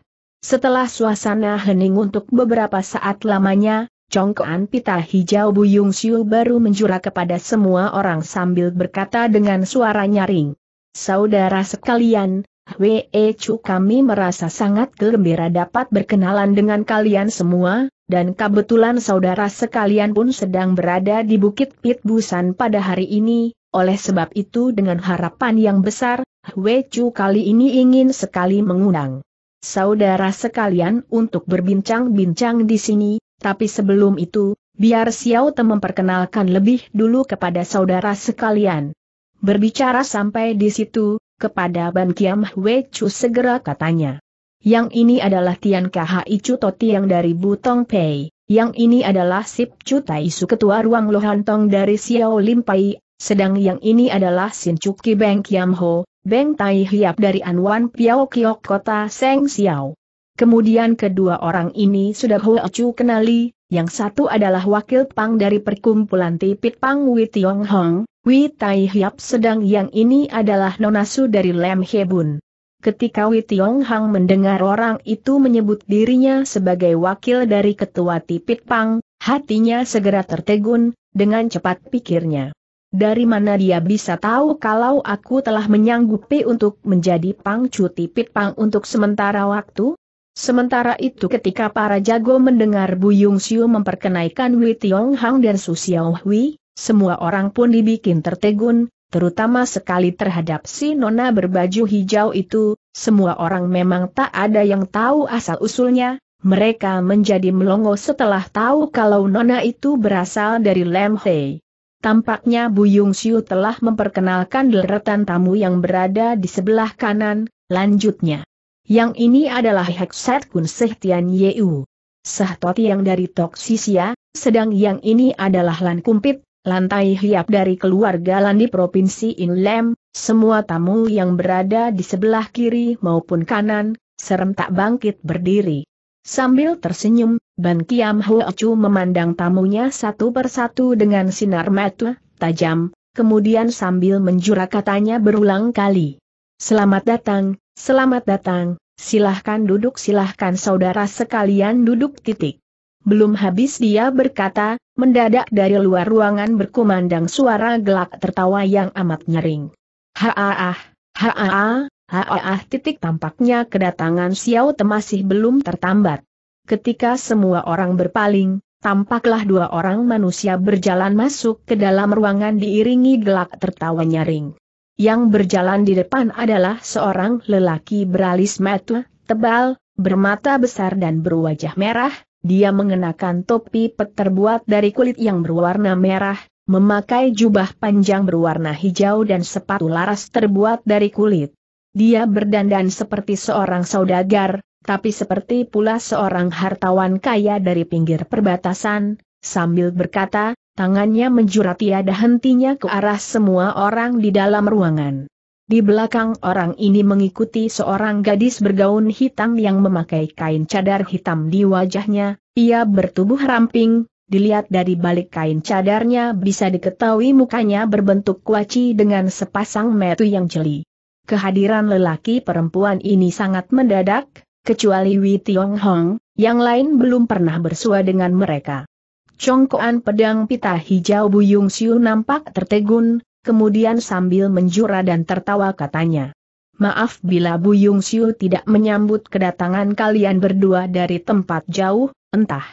Setelah suasana hening untuk beberapa saat lamanya, Congkoan pita hijau Buyung Siu baru menjura kepada semua orang sambil berkata dengan suara nyaring. Saudara sekalian, Wee Chu kami merasa sangat gembira dapat berkenalan dengan kalian semua, dan kebetulan saudara sekalian pun sedang berada di Bukit Pit Busan pada hari ini, oleh sebab itu dengan harapan yang besar, Wee Chu kali ini ingin sekali mengundang saudara sekalian untuk berbincang-bincang di sini, tapi sebelum itu, biar Xiao Te memperkenalkan lebih dulu kepada saudara sekalian. Berbicara sampai di situ, kepada Ban Kiam Hwe Chu segera katanya. Yang ini adalah Tian Kha Chu Toti yang dari Butong Pei, yang ini adalah Sip Chu Su Ketua Ruang Lohantong dari Xiao Lim Pai, sedang yang ini adalah Sin Chuki Beng Kiam Ho, Beng Tai Hiap dari Anwan Piao Kiok Kota Seng Xiao. Kemudian kedua orang ini sudah Hoa Chu kenali, yang satu adalah wakil Pang dari perkumpulan Tipit Pang Wei Tiong Hong, Wei Tai Hiap sedang yang ini adalah Nonasu dari Lem Bun. Ketika Wei Tiong Hong mendengar orang itu menyebut dirinya sebagai wakil dari ketua Tipit Pang, hatinya segera tertegun, dengan cepat pikirnya. Dari mana dia bisa tahu kalau aku telah menyanggupi untuk menjadi pang pangcu tipit pang untuk sementara waktu? Sementara itu ketika para jago mendengar Buyung Siu memperkenaikan Wei Tiong Hang dan Su Xiao Hui, semua orang pun dibikin tertegun, terutama sekali terhadap si nona berbaju hijau itu, semua orang memang tak ada yang tahu asal-usulnya, mereka menjadi melongo setelah tahu kalau nona itu berasal dari Lam Hei. Tampaknya Buyung Siu telah memperkenalkan deretan tamu yang berada di sebelah kanan, lanjutnya. Yang ini adalah Hekset Kun Sehtian Yeu. Sahtoti yang dari Toksisia, sedang yang ini adalah Lan Kumpit, lantai hiap dari keluarga Lan di Provinsi Inlem, semua tamu yang berada di sebelah kiri maupun kanan, serem tak bangkit berdiri. Sambil tersenyum, Ban Kiam Chu memandang tamunya satu persatu dengan sinar mata tajam, kemudian sambil menjura katanya berulang kali. Selamat datang, Selamat datang, silahkan duduk silahkan saudara sekalian duduk titik. Belum habis dia berkata, mendadak dari luar ruangan berkumandang suara gelak tertawa yang amat nyering. Haaah, haaah, haaah titik tampaknya kedatangan Xiao Te masih belum tertambat. Ketika semua orang berpaling, tampaklah dua orang manusia berjalan masuk ke dalam ruangan diiringi gelak tertawa nyaring. Yang berjalan di depan adalah seorang lelaki beralis mata, tebal, bermata besar dan berwajah merah, dia mengenakan topi pet terbuat dari kulit yang berwarna merah, memakai jubah panjang berwarna hijau dan sepatu laras terbuat dari kulit. Dia berdandan seperti seorang saudagar, tapi seperti pula seorang hartawan kaya dari pinggir perbatasan, sambil berkata, Tangannya menjurat tiada hentinya ke arah semua orang di dalam ruangan. Di belakang orang ini mengikuti seorang gadis bergaun hitam yang memakai kain cadar hitam di wajahnya, ia bertubuh ramping, dilihat dari balik kain cadarnya bisa diketahui mukanya berbentuk kuaci dengan sepasang metu yang jeli. Kehadiran lelaki perempuan ini sangat mendadak, kecuali Wei Tiong Hong, yang lain belum pernah bersua dengan mereka congkoan pedang pita hijau Buyung Siu nampak tertegun, kemudian sambil menjura dan tertawa katanya. Maaf bila Buyung Siu tidak menyambut kedatangan kalian berdua dari tempat jauh, entah.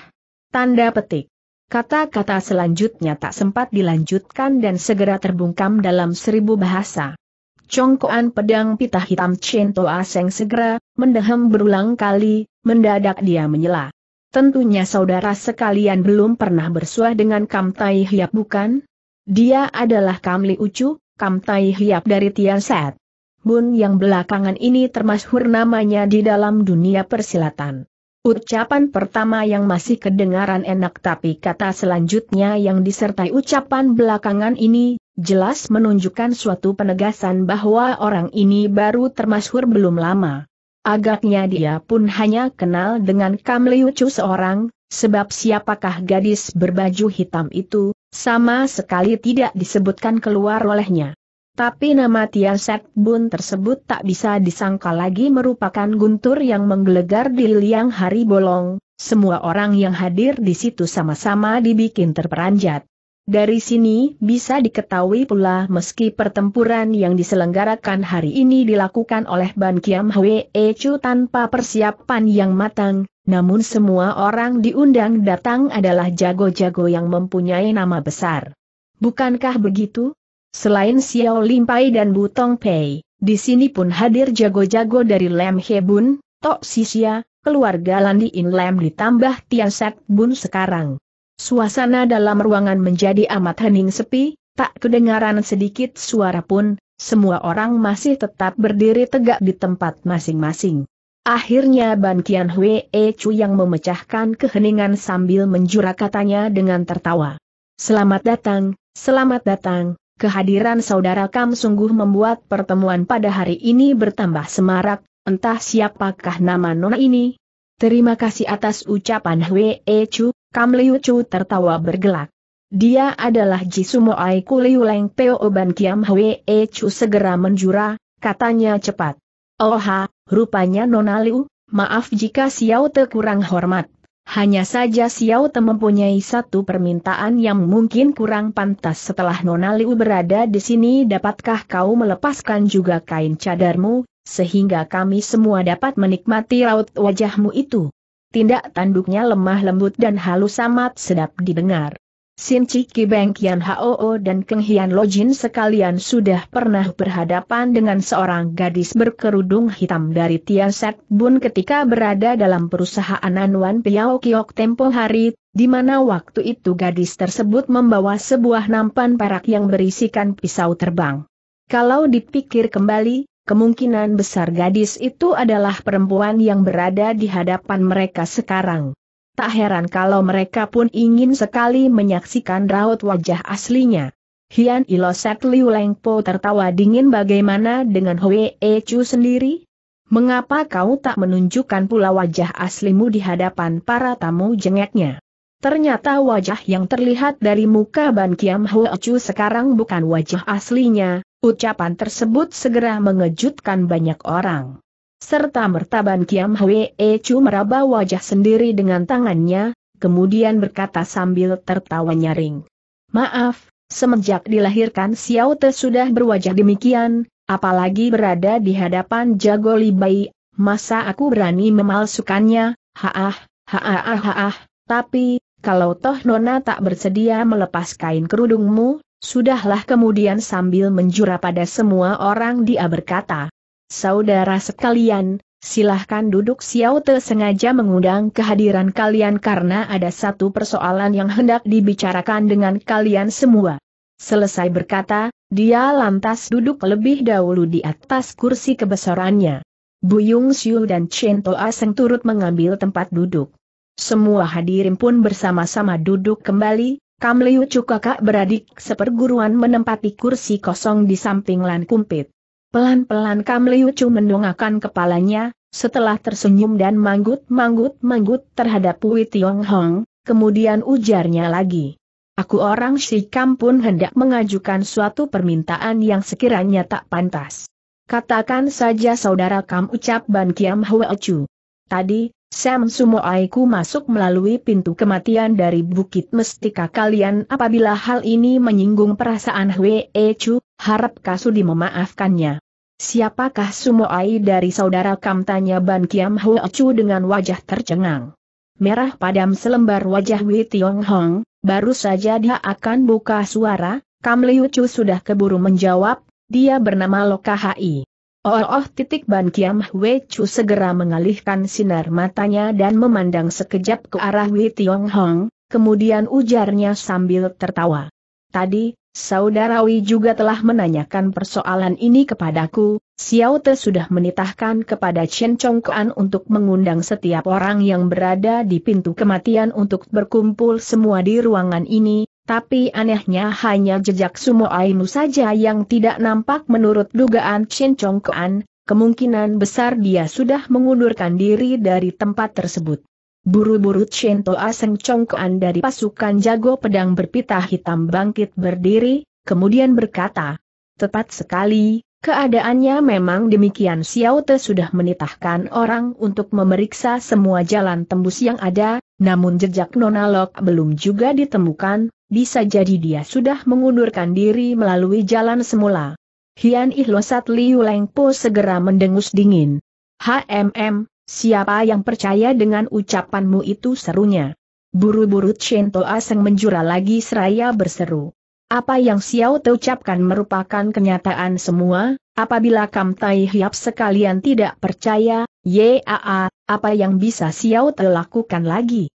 Tanda petik. Kata-kata selanjutnya tak sempat dilanjutkan dan segera terbungkam dalam seribu bahasa. Congkoan pedang pita hitam Chen Aseng segera, mendehem berulang kali, mendadak dia menyela. Tentunya saudara sekalian belum pernah bersuah dengan Kam Tai Hiap bukan? Dia adalah Kam Li Ucu, Kam Tai Hiap dari Tian Set, Bun yang belakangan ini termasyhur namanya di dalam dunia persilatan. Ucapan pertama yang masih kedengaran enak tapi kata selanjutnya yang disertai ucapan belakangan ini, jelas menunjukkan suatu penegasan bahwa orang ini baru termasyhur belum lama. Agaknya dia pun hanya kenal dengan Kam Liu Chu seorang, sebab siapakah gadis berbaju hitam itu, sama sekali tidak disebutkan keluar olehnya. Tapi nama Tian Set Bun tersebut tak bisa disangka lagi merupakan guntur yang menggelegar di liang hari bolong, semua orang yang hadir di situ sama-sama dibikin terperanjat. Dari sini bisa diketahui pula meski pertempuran yang diselenggarakan hari ini dilakukan oleh Ban Kiam Hwe Chu tanpa persiapan yang matang, namun semua orang diundang datang adalah jago-jago yang mempunyai nama besar. Bukankah begitu? Selain Xiao Pai dan Bu Tong Pei, di sini pun hadir jago-jago dari Lam Bun, Tok Sisia, keluarga Landi In Lam ditambah Tian Sek Bun sekarang. Suasana dalam ruangan menjadi amat hening sepi, tak kedengaran sedikit suara pun, semua orang masih tetap berdiri tegak di tempat masing-masing. Akhirnya Ban Kian Hwee Chu yang memecahkan keheningan sambil menjura katanya dengan tertawa. Selamat datang, selamat datang, kehadiran saudara Kam sungguh membuat pertemuan pada hari ini bertambah semarak, entah siapakah nama nona ini. Terima kasih atas ucapan Hwee Chu, Kam Liu Chu tertawa bergelak. Dia adalah Jisumo Aiku Liu Leng Peo Ban Kiam Hwe e Chu segera menjura, katanya cepat. Oha, rupanya Nona Liu, maaf jika Xiao Te kurang hormat. Hanya saja Xiao Te mempunyai satu permintaan yang mungkin kurang pantas setelah Nona Liu berada di sini dapatkah kau melepaskan juga kain cadarmu, sehingga kami semua dapat menikmati raut wajahmu itu tindak tanduknya lemah lembut dan halus amat sedap didengar. Sin Ciki Beng Kian Hoo dan Keng Hian Lojin sekalian sudah pernah berhadapan dengan seorang gadis berkerudung hitam dari Set Bun ketika berada dalam perusahaan Anwan Piao Kiok tempo hari, di mana waktu itu gadis tersebut membawa sebuah nampan perak yang berisikan pisau terbang. Kalau dipikir kembali, kemungkinan besar gadis itu adalah perempuan yang berada di hadapan mereka sekarang. Tak heran kalau mereka pun ingin sekali menyaksikan raut wajah aslinya. Hian Iloset Liu Lengpo tertawa dingin bagaimana dengan Hwee Chu sendiri? Mengapa kau tak menunjukkan pula wajah aslimu di hadapan para tamu jengeknya? Ternyata wajah yang terlihat dari muka Ban Kiam Hwee Chu sekarang bukan wajah aslinya, Ucapan tersebut segera mengejutkan banyak orang. Serta mertaban Kiam Hwee Chu meraba wajah sendiri dengan tangannya, kemudian berkata sambil tertawa nyaring. Maaf, semenjak dilahirkan Xiao Te sudah berwajah demikian, apalagi berada di hadapan Jago Li Bai. masa aku berani memalsukannya, haah, haah haah, tapi, kalau toh Nona tak bersedia melepas kain kerudungmu, Sudahlah kemudian sambil menjura pada semua orang dia berkata, Saudara sekalian, silahkan duduk Xiao Te sengaja mengundang kehadiran kalian karena ada satu persoalan yang hendak dibicarakan dengan kalian semua. Selesai berkata, dia lantas duduk lebih dahulu di atas kursi kebesarannya. Buyung Xiu dan Chen Toa Aseng turut mengambil tempat duduk. Semua hadirin pun bersama-sama duduk kembali, Kam Liu Chu kakak beradik seperguruan menempati kursi kosong di samping Lan Kumpit. Pelan-pelan Kam Liu Chu mendongakkan kepalanya, setelah tersenyum dan manggut-manggut-manggut terhadap Wei Tiong Hong, kemudian ujarnya lagi. Aku orang Kam pun hendak mengajukan suatu permintaan yang sekiranya tak pantas. Katakan saja saudara Kam ucap Ban Kiam Hwa Chu. Tadi, Sam Sumoaiku masuk melalui pintu kematian dari Bukit Mestika kalian apabila hal ini menyinggung perasaan Hwee Chu, harap Kasudi memaafkannya. Siapakah aI dari saudara kam tanya Ban Kiam Hwee Chu dengan wajah tercengang. Merah padam selembar wajah Wei Tiong Hong, baru saja dia akan buka suara, Kam Liu Chu sudah keburu menjawab, dia bernama Lokahai. Oh, oh titik Ban Kiam Hwe Chu segera mengalihkan sinar matanya dan memandang sekejap ke arah Wei Tiong Hong, kemudian ujarnya sambil tertawa. Tadi, saudara Wei juga telah menanyakan persoalan ini kepadaku, Xiao Te sudah menitahkan kepada Chen Chong Kuan untuk mengundang setiap orang yang berada di pintu kematian untuk berkumpul semua di ruangan ini, tapi anehnya hanya jejak Sumo Ainu saja yang tidak nampak menurut dugaan Chin Chong Kuan, kemungkinan besar dia sudah mengundurkan diri dari tempat tersebut. Buru-buru Chin Toa Seng Chong Kuan dari pasukan jago pedang berpita hitam bangkit berdiri, kemudian berkata, Tepat sekali, keadaannya memang demikian Xiao Te sudah menitahkan orang untuk memeriksa semua jalan tembus yang ada, namun jejak Nona Lok belum juga ditemukan, bisa jadi dia sudah mengundurkan diri melalui jalan semula. Hian Ihlosat Liu Lengpo segera mendengus dingin. HMM, siapa yang percaya dengan ucapanmu itu serunya. Buru-buru Chen Toa Seng menjura lagi seraya berseru. Apa yang Xiao Te ucapkan merupakan kenyataan semua, apabila Kam Tai Hiap sekalian tidak percaya, yaa, apa yang bisa Xiao Te lakukan lagi?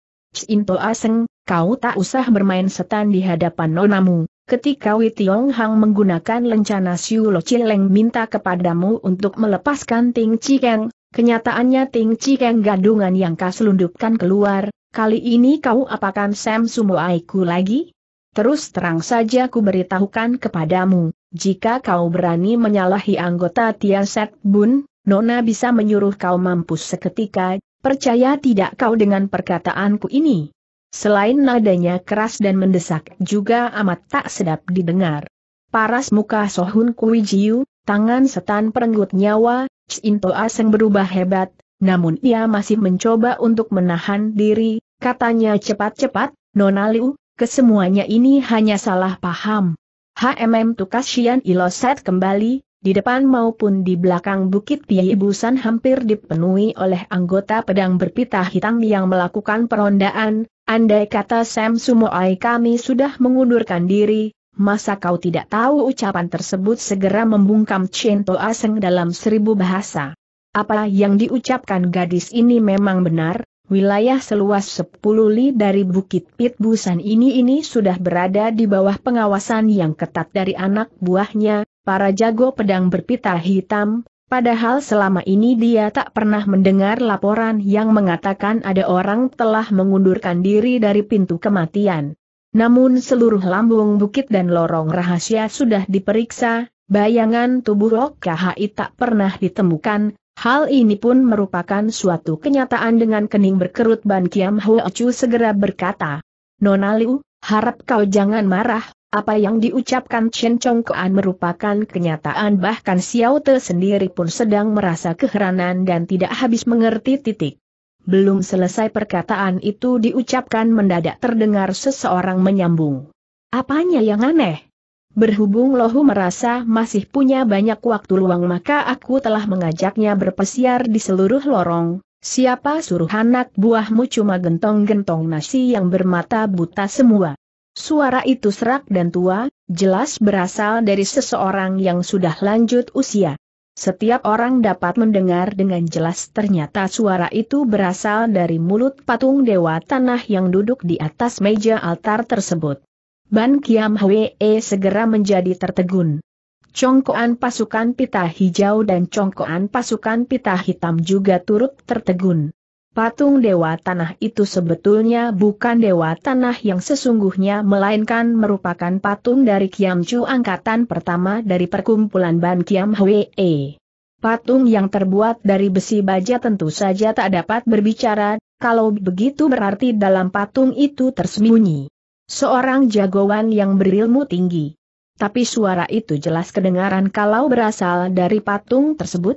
Toa Aseng, kau tak usah bermain setan di hadapan nonamu, ketika Wei Tiong Hang menggunakan lencana Siu Lo Chileng minta kepadamu untuk melepaskan Ting Keng, kenyataannya Ting Keng gadungan yang kau selundupkan keluar, kali ini kau apakan Sam Sumo Aiku lagi? Terus terang saja ku beritahukan kepadamu, jika kau berani menyalahi anggota Tian Set Bun, Nona bisa menyuruh kau mampus seketika, percaya tidak kau dengan perkataanku ini? Selain nadanya keras dan mendesak juga amat tak sedap didengar. Paras muka Sohun Kui Jiu, tangan setan perenggut nyawa, Cinto Aseng berubah hebat, namun ia masih mencoba untuk menahan diri, katanya cepat-cepat, Nona Liu, kesemuanya ini hanya salah paham. HMM Tukas Shian Iloset kembali, di depan maupun di belakang Bukit Tiai Busan hampir dipenuhi oleh anggota pedang berpita hitam yang melakukan perondaan, andai kata Sam Sumoai kami sudah mengundurkan diri, masa kau tidak tahu ucapan tersebut segera membungkam Chen Aseng dalam seribu bahasa. Apa yang diucapkan gadis ini memang benar, wilayah seluas 10 li dari Bukit Pit Busan ini ini sudah berada di bawah pengawasan yang ketat dari anak buahnya, para jago pedang berpita hitam, padahal selama ini dia tak pernah mendengar laporan yang mengatakan ada orang telah mengundurkan diri dari pintu kematian. Namun seluruh lambung bukit dan lorong rahasia sudah diperiksa, bayangan tubuh Okahi tak pernah ditemukan, Hal ini pun merupakan suatu kenyataan dengan kening berkerut Ban Kiam Hoa Chu segera berkata, Nona Liu, harap kau jangan marah, apa yang diucapkan Chen Chong Kuan merupakan kenyataan bahkan Xiao Te sendiri pun sedang merasa keheranan dan tidak habis mengerti titik. Belum selesai perkataan itu diucapkan mendadak terdengar seseorang menyambung. Apanya yang aneh? Berhubung Lohu merasa masih punya banyak waktu luang maka aku telah mengajaknya berpesiar di seluruh lorong. Siapa suruh anak buahmu cuma gentong-gentong nasi yang bermata buta semua? Suara itu serak dan tua, jelas berasal dari seseorang yang sudah lanjut usia. Setiap orang dapat mendengar dengan jelas ternyata suara itu berasal dari mulut patung dewa tanah yang duduk di atas meja altar tersebut. Ban Kiam Hwee segera menjadi tertegun. Congkoan pasukan pita hijau dan congkoan pasukan pita hitam juga turut tertegun. Patung Dewa Tanah itu sebetulnya bukan Dewa Tanah yang sesungguhnya melainkan merupakan patung dari Kiam Chu angkatan pertama dari perkumpulan Ban Kiam Hwee. Patung yang terbuat dari besi baja tentu saja tak dapat berbicara, kalau begitu berarti dalam patung itu tersembunyi. Seorang jagoan yang berilmu tinggi. Tapi suara itu jelas kedengaran kalau berasal dari patung tersebut,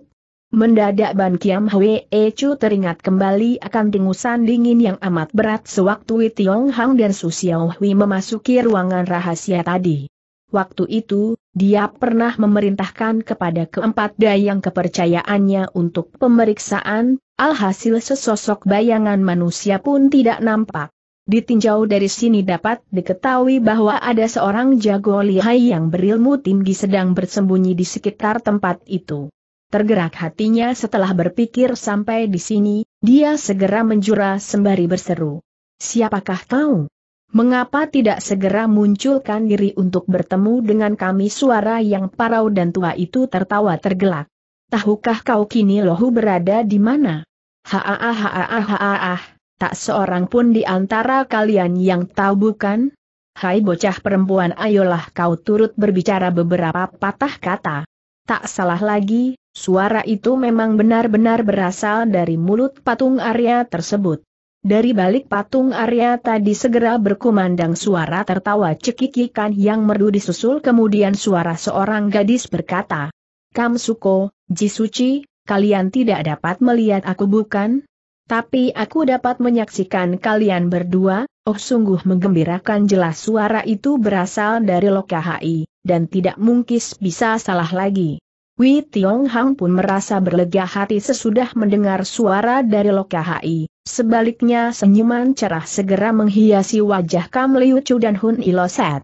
Mendadak Ban Kiam Hwe e Chu teringat kembali akan tingusan dingin yang amat berat sewaktu Wei Tiong Hang dan Su Xiao Hui memasuki ruangan rahasia tadi. Waktu itu, dia pernah memerintahkan kepada keempat dayang kepercayaannya untuk pemeriksaan, alhasil sesosok bayangan manusia pun tidak nampak. Ditinjau dari sini dapat diketahui bahwa ada seorang jago lihai yang berilmu tinggi sedang bersembunyi di sekitar tempat itu. Tergerak hatinya setelah berpikir sampai di sini, dia segera menjura sembari berseru. Siapakah kau? Mengapa tidak segera munculkan diri untuk bertemu dengan kami suara yang parau dan tua itu tertawa tergelak. Tahukah kau kini lohu berada di mana? Haaa tak seorang pun di antara kalian yang tahu bukan? Hai bocah perempuan ayolah kau turut berbicara beberapa patah kata. Tak salah lagi, Suara itu memang benar-benar berasal dari mulut patung Arya tersebut. Dari balik patung Arya tadi segera berkumandang suara tertawa cekikikan yang merdu disusul kemudian suara seorang gadis berkata, Kam Kamsuko, Jisuci, kalian tidak dapat melihat aku bukan? Tapi aku dapat menyaksikan kalian berdua, oh sungguh menggembirakan jelas suara itu berasal dari Lokahi, dan tidak mungkin bisa salah lagi. Wei Tiong Hang pun merasa berlega hati sesudah mendengar suara dari Lokahai. Sebaliknya senyuman cerah segera menghiasi wajah Kam Liu Chu dan Hun Iloset.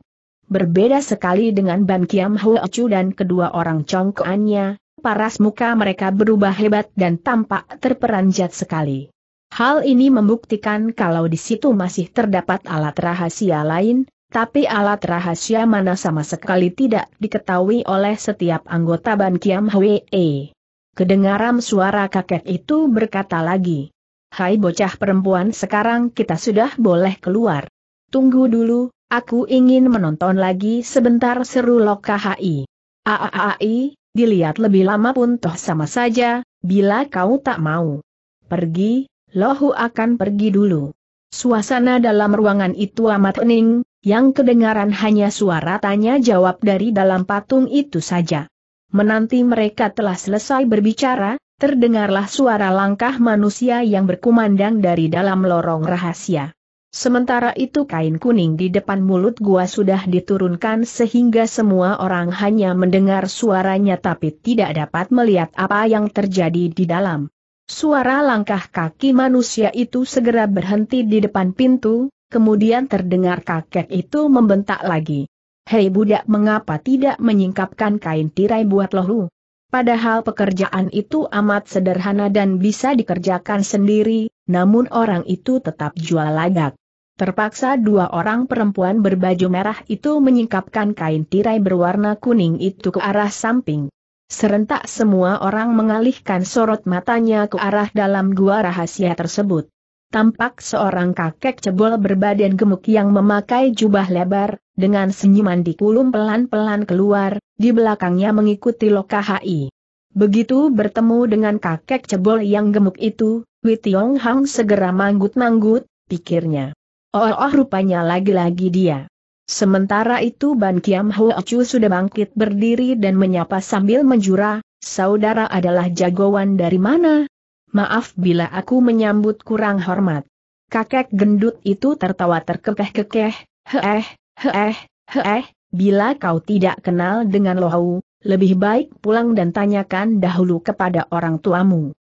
Berbeda sekali dengan Ban Kiam Hua Chu dan kedua orang congkoannya, paras muka mereka berubah hebat dan tampak terperanjat sekali. Hal ini membuktikan kalau di situ masih terdapat alat rahasia lain, tapi alat rahasia mana sama sekali tidak diketahui oleh setiap anggota Ban Kiam Hwee. Kedengaran suara kakek itu berkata lagi, Hai bocah perempuan sekarang kita sudah boleh keluar. Tunggu dulu, aku ingin menonton lagi sebentar seru KHI. Aaai, dilihat lebih lama pun toh sama saja, bila kau tak mau. Pergi, lohu akan pergi dulu. Suasana dalam ruangan itu amat hening, yang kedengaran hanya suara tanya jawab dari dalam patung itu saja. Menanti mereka telah selesai berbicara, terdengarlah suara langkah manusia yang berkumandang dari dalam lorong rahasia. Sementara itu kain kuning di depan mulut gua sudah diturunkan sehingga semua orang hanya mendengar suaranya tapi tidak dapat melihat apa yang terjadi di dalam. Suara langkah kaki manusia itu segera berhenti di depan pintu, kemudian terdengar kakek itu membentak lagi. Hei budak mengapa tidak menyingkapkan kain tirai buat lohu? Padahal pekerjaan itu amat sederhana dan bisa dikerjakan sendiri, namun orang itu tetap jual lagak. Terpaksa dua orang perempuan berbaju merah itu menyingkapkan kain tirai berwarna kuning itu ke arah samping. Serentak semua orang mengalihkan sorot matanya ke arah dalam gua rahasia tersebut tampak seorang kakek cebol berbadan gemuk yang memakai jubah lebar, dengan senyuman di dikulum pelan-pelan keluar, di belakangnya mengikuti lokahai. Begitu bertemu dengan kakek cebol yang gemuk itu, Witiong Hang segera manggut-manggut, pikirnya. Oh, oh rupanya lagi-lagi dia. Sementara itu Ban Kiam Ho Chu sudah bangkit berdiri dan menyapa sambil menjura, saudara adalah jagoan dari mana? Maaf bila aku menyambut kurang hormat. Kakek gendut itu tertawa terkekeh-kekeh, heeh, heeh, heeh, bila kau tidak kenal dengan Lohau, lebih baik pulang dan tanyakan dahulu kepada orang tuamu.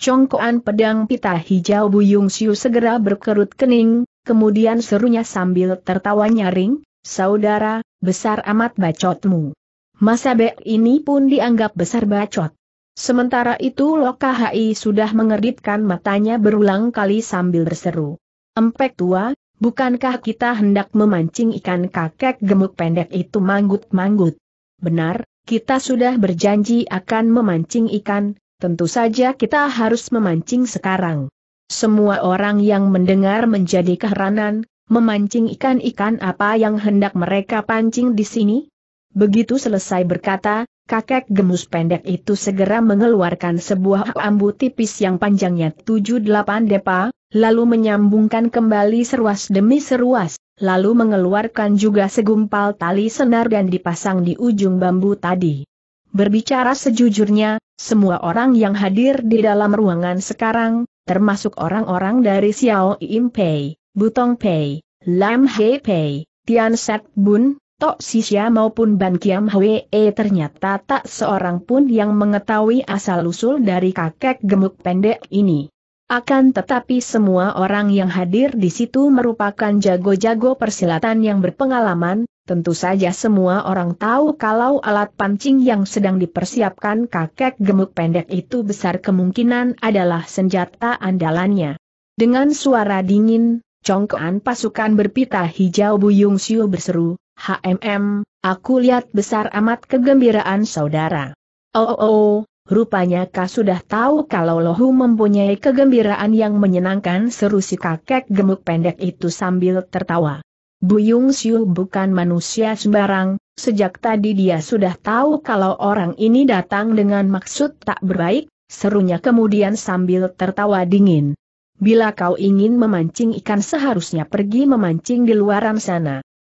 Congkoan pedang pita hijau Buyung Siu segera berkerut kening, kemudian serunya sambil tertawa nyaring, saudara, besar amat bacotmu. Masa bek ini pun dianggap besar bacot. Sementara itu Lokahi sudah mengerditkan matanya berulang kali sambil berseru. Empek tua, bukankah kita hendak memancing ikan kakek gemuk pendek itu manggut-manggut? Benar, kita sudah berjanji akan memancing ikan, tentu saja kita harus memancing sekarang. Semua orang yang mendengar menjadi keheranan, memancing ikan-ikan apa yang hendak mereka pancing di sini? Begitu selesai berkata, Kakek gemus pendek itu segera mengeluarkan sebuah ambu tipis yang panjangnya 7-8 depa, lalu menyambungkan kembali seruas demi seruas, lalu mengeluarkan juga segumpal tali senar dan dipasang di ujung bambu tadi. Berbicara sejujurnya, semua orang yang hadir di dalam ruangan sekarang, termasuk orang-orang dari Xiao Impei, Pei, Butong Pei, Lam He Pei, Tian Set Bun, Tok Sisya maupun Ban Kiam Hwee eh, ternyata tak seorang pun yang mengetahui asal-usul dari kakek gemuk pendek ini. Akan tetapi semua orang yang hadir di situ merupakan jago-jago persilatan yang berpengalaman, tentu saja semua orang tahu kalau alat pancing yang sedang dipersiapkan kakek gemuk pendek itu besar kemungkinan adalah senjata andalannya. Dengan suara dingin, congkoan pasukan berpita hijau Buyung Siu berseru, HMM, aku lihat besar amat kegembiraan saudara. Oh, oh, oh rupanya kau sudah tahu kalau lohu mempunyai kegembiraan yang menyenangkan seru si kakek gemuk pendek itu sambil tertawa. Buyung Siu bukan manusia sembarang, sejak tadi dia sudah tahu kalau orang ini datang dengan maksud tak berbaik, serunya kemudian sambil tertawa dingin. Bila kau ingin memancing ikan seharusnya pergi memancing di luaran sana.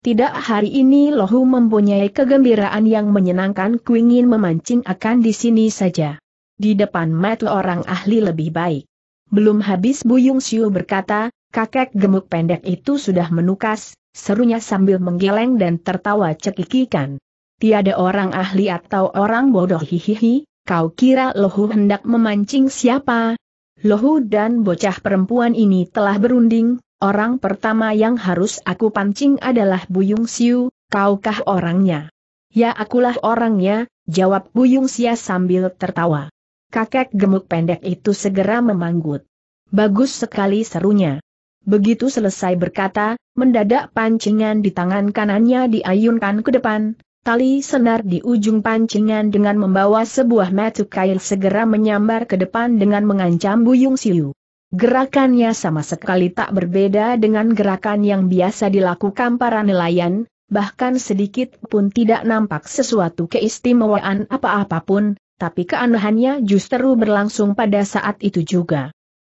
Tidak hari ini Lohu mempunyai kegembiraan yang menyenangkan kuingin memancing akan di sini saja. Di depan mata orang ahli lebih baik. Belum habis Buyung Siu berkata, kakek gemuk pendek itu sudah menukas, serunya sambil menggeleng dan tertawa cekikikan. Tiada orang ahli atau orang bodoh hihihi, kau kira Lohu hendak memancing siapa? Lohu dan bocah perempuan ini telah berunding, Orang pertama yang harus aku pancing adalah Buyung Siu, kaukah orangnya? Ya akulah orangnya, jawab Buyung Sia sambil tertawa. Kakek gemuk pendek itu segera memanggut. Bagus sekali serunya. Begitu selesai berkata, mendadak pancingan di tangan kanannya diayunkan ke depan, tali senar di ujung pancingan dengan membawa sebuah metu kail segera menyambar ke depan dengan mengancam Buyung Siu. Gerakannya sama sekali tak berbeda dengan gerakan yang biasa dilakukan para nelayan, bahkan sedikit pun tidak nampak sesuatu keistimewaan apa-apapun, tapi keanehannya justru berlangsung pada saat itu juga.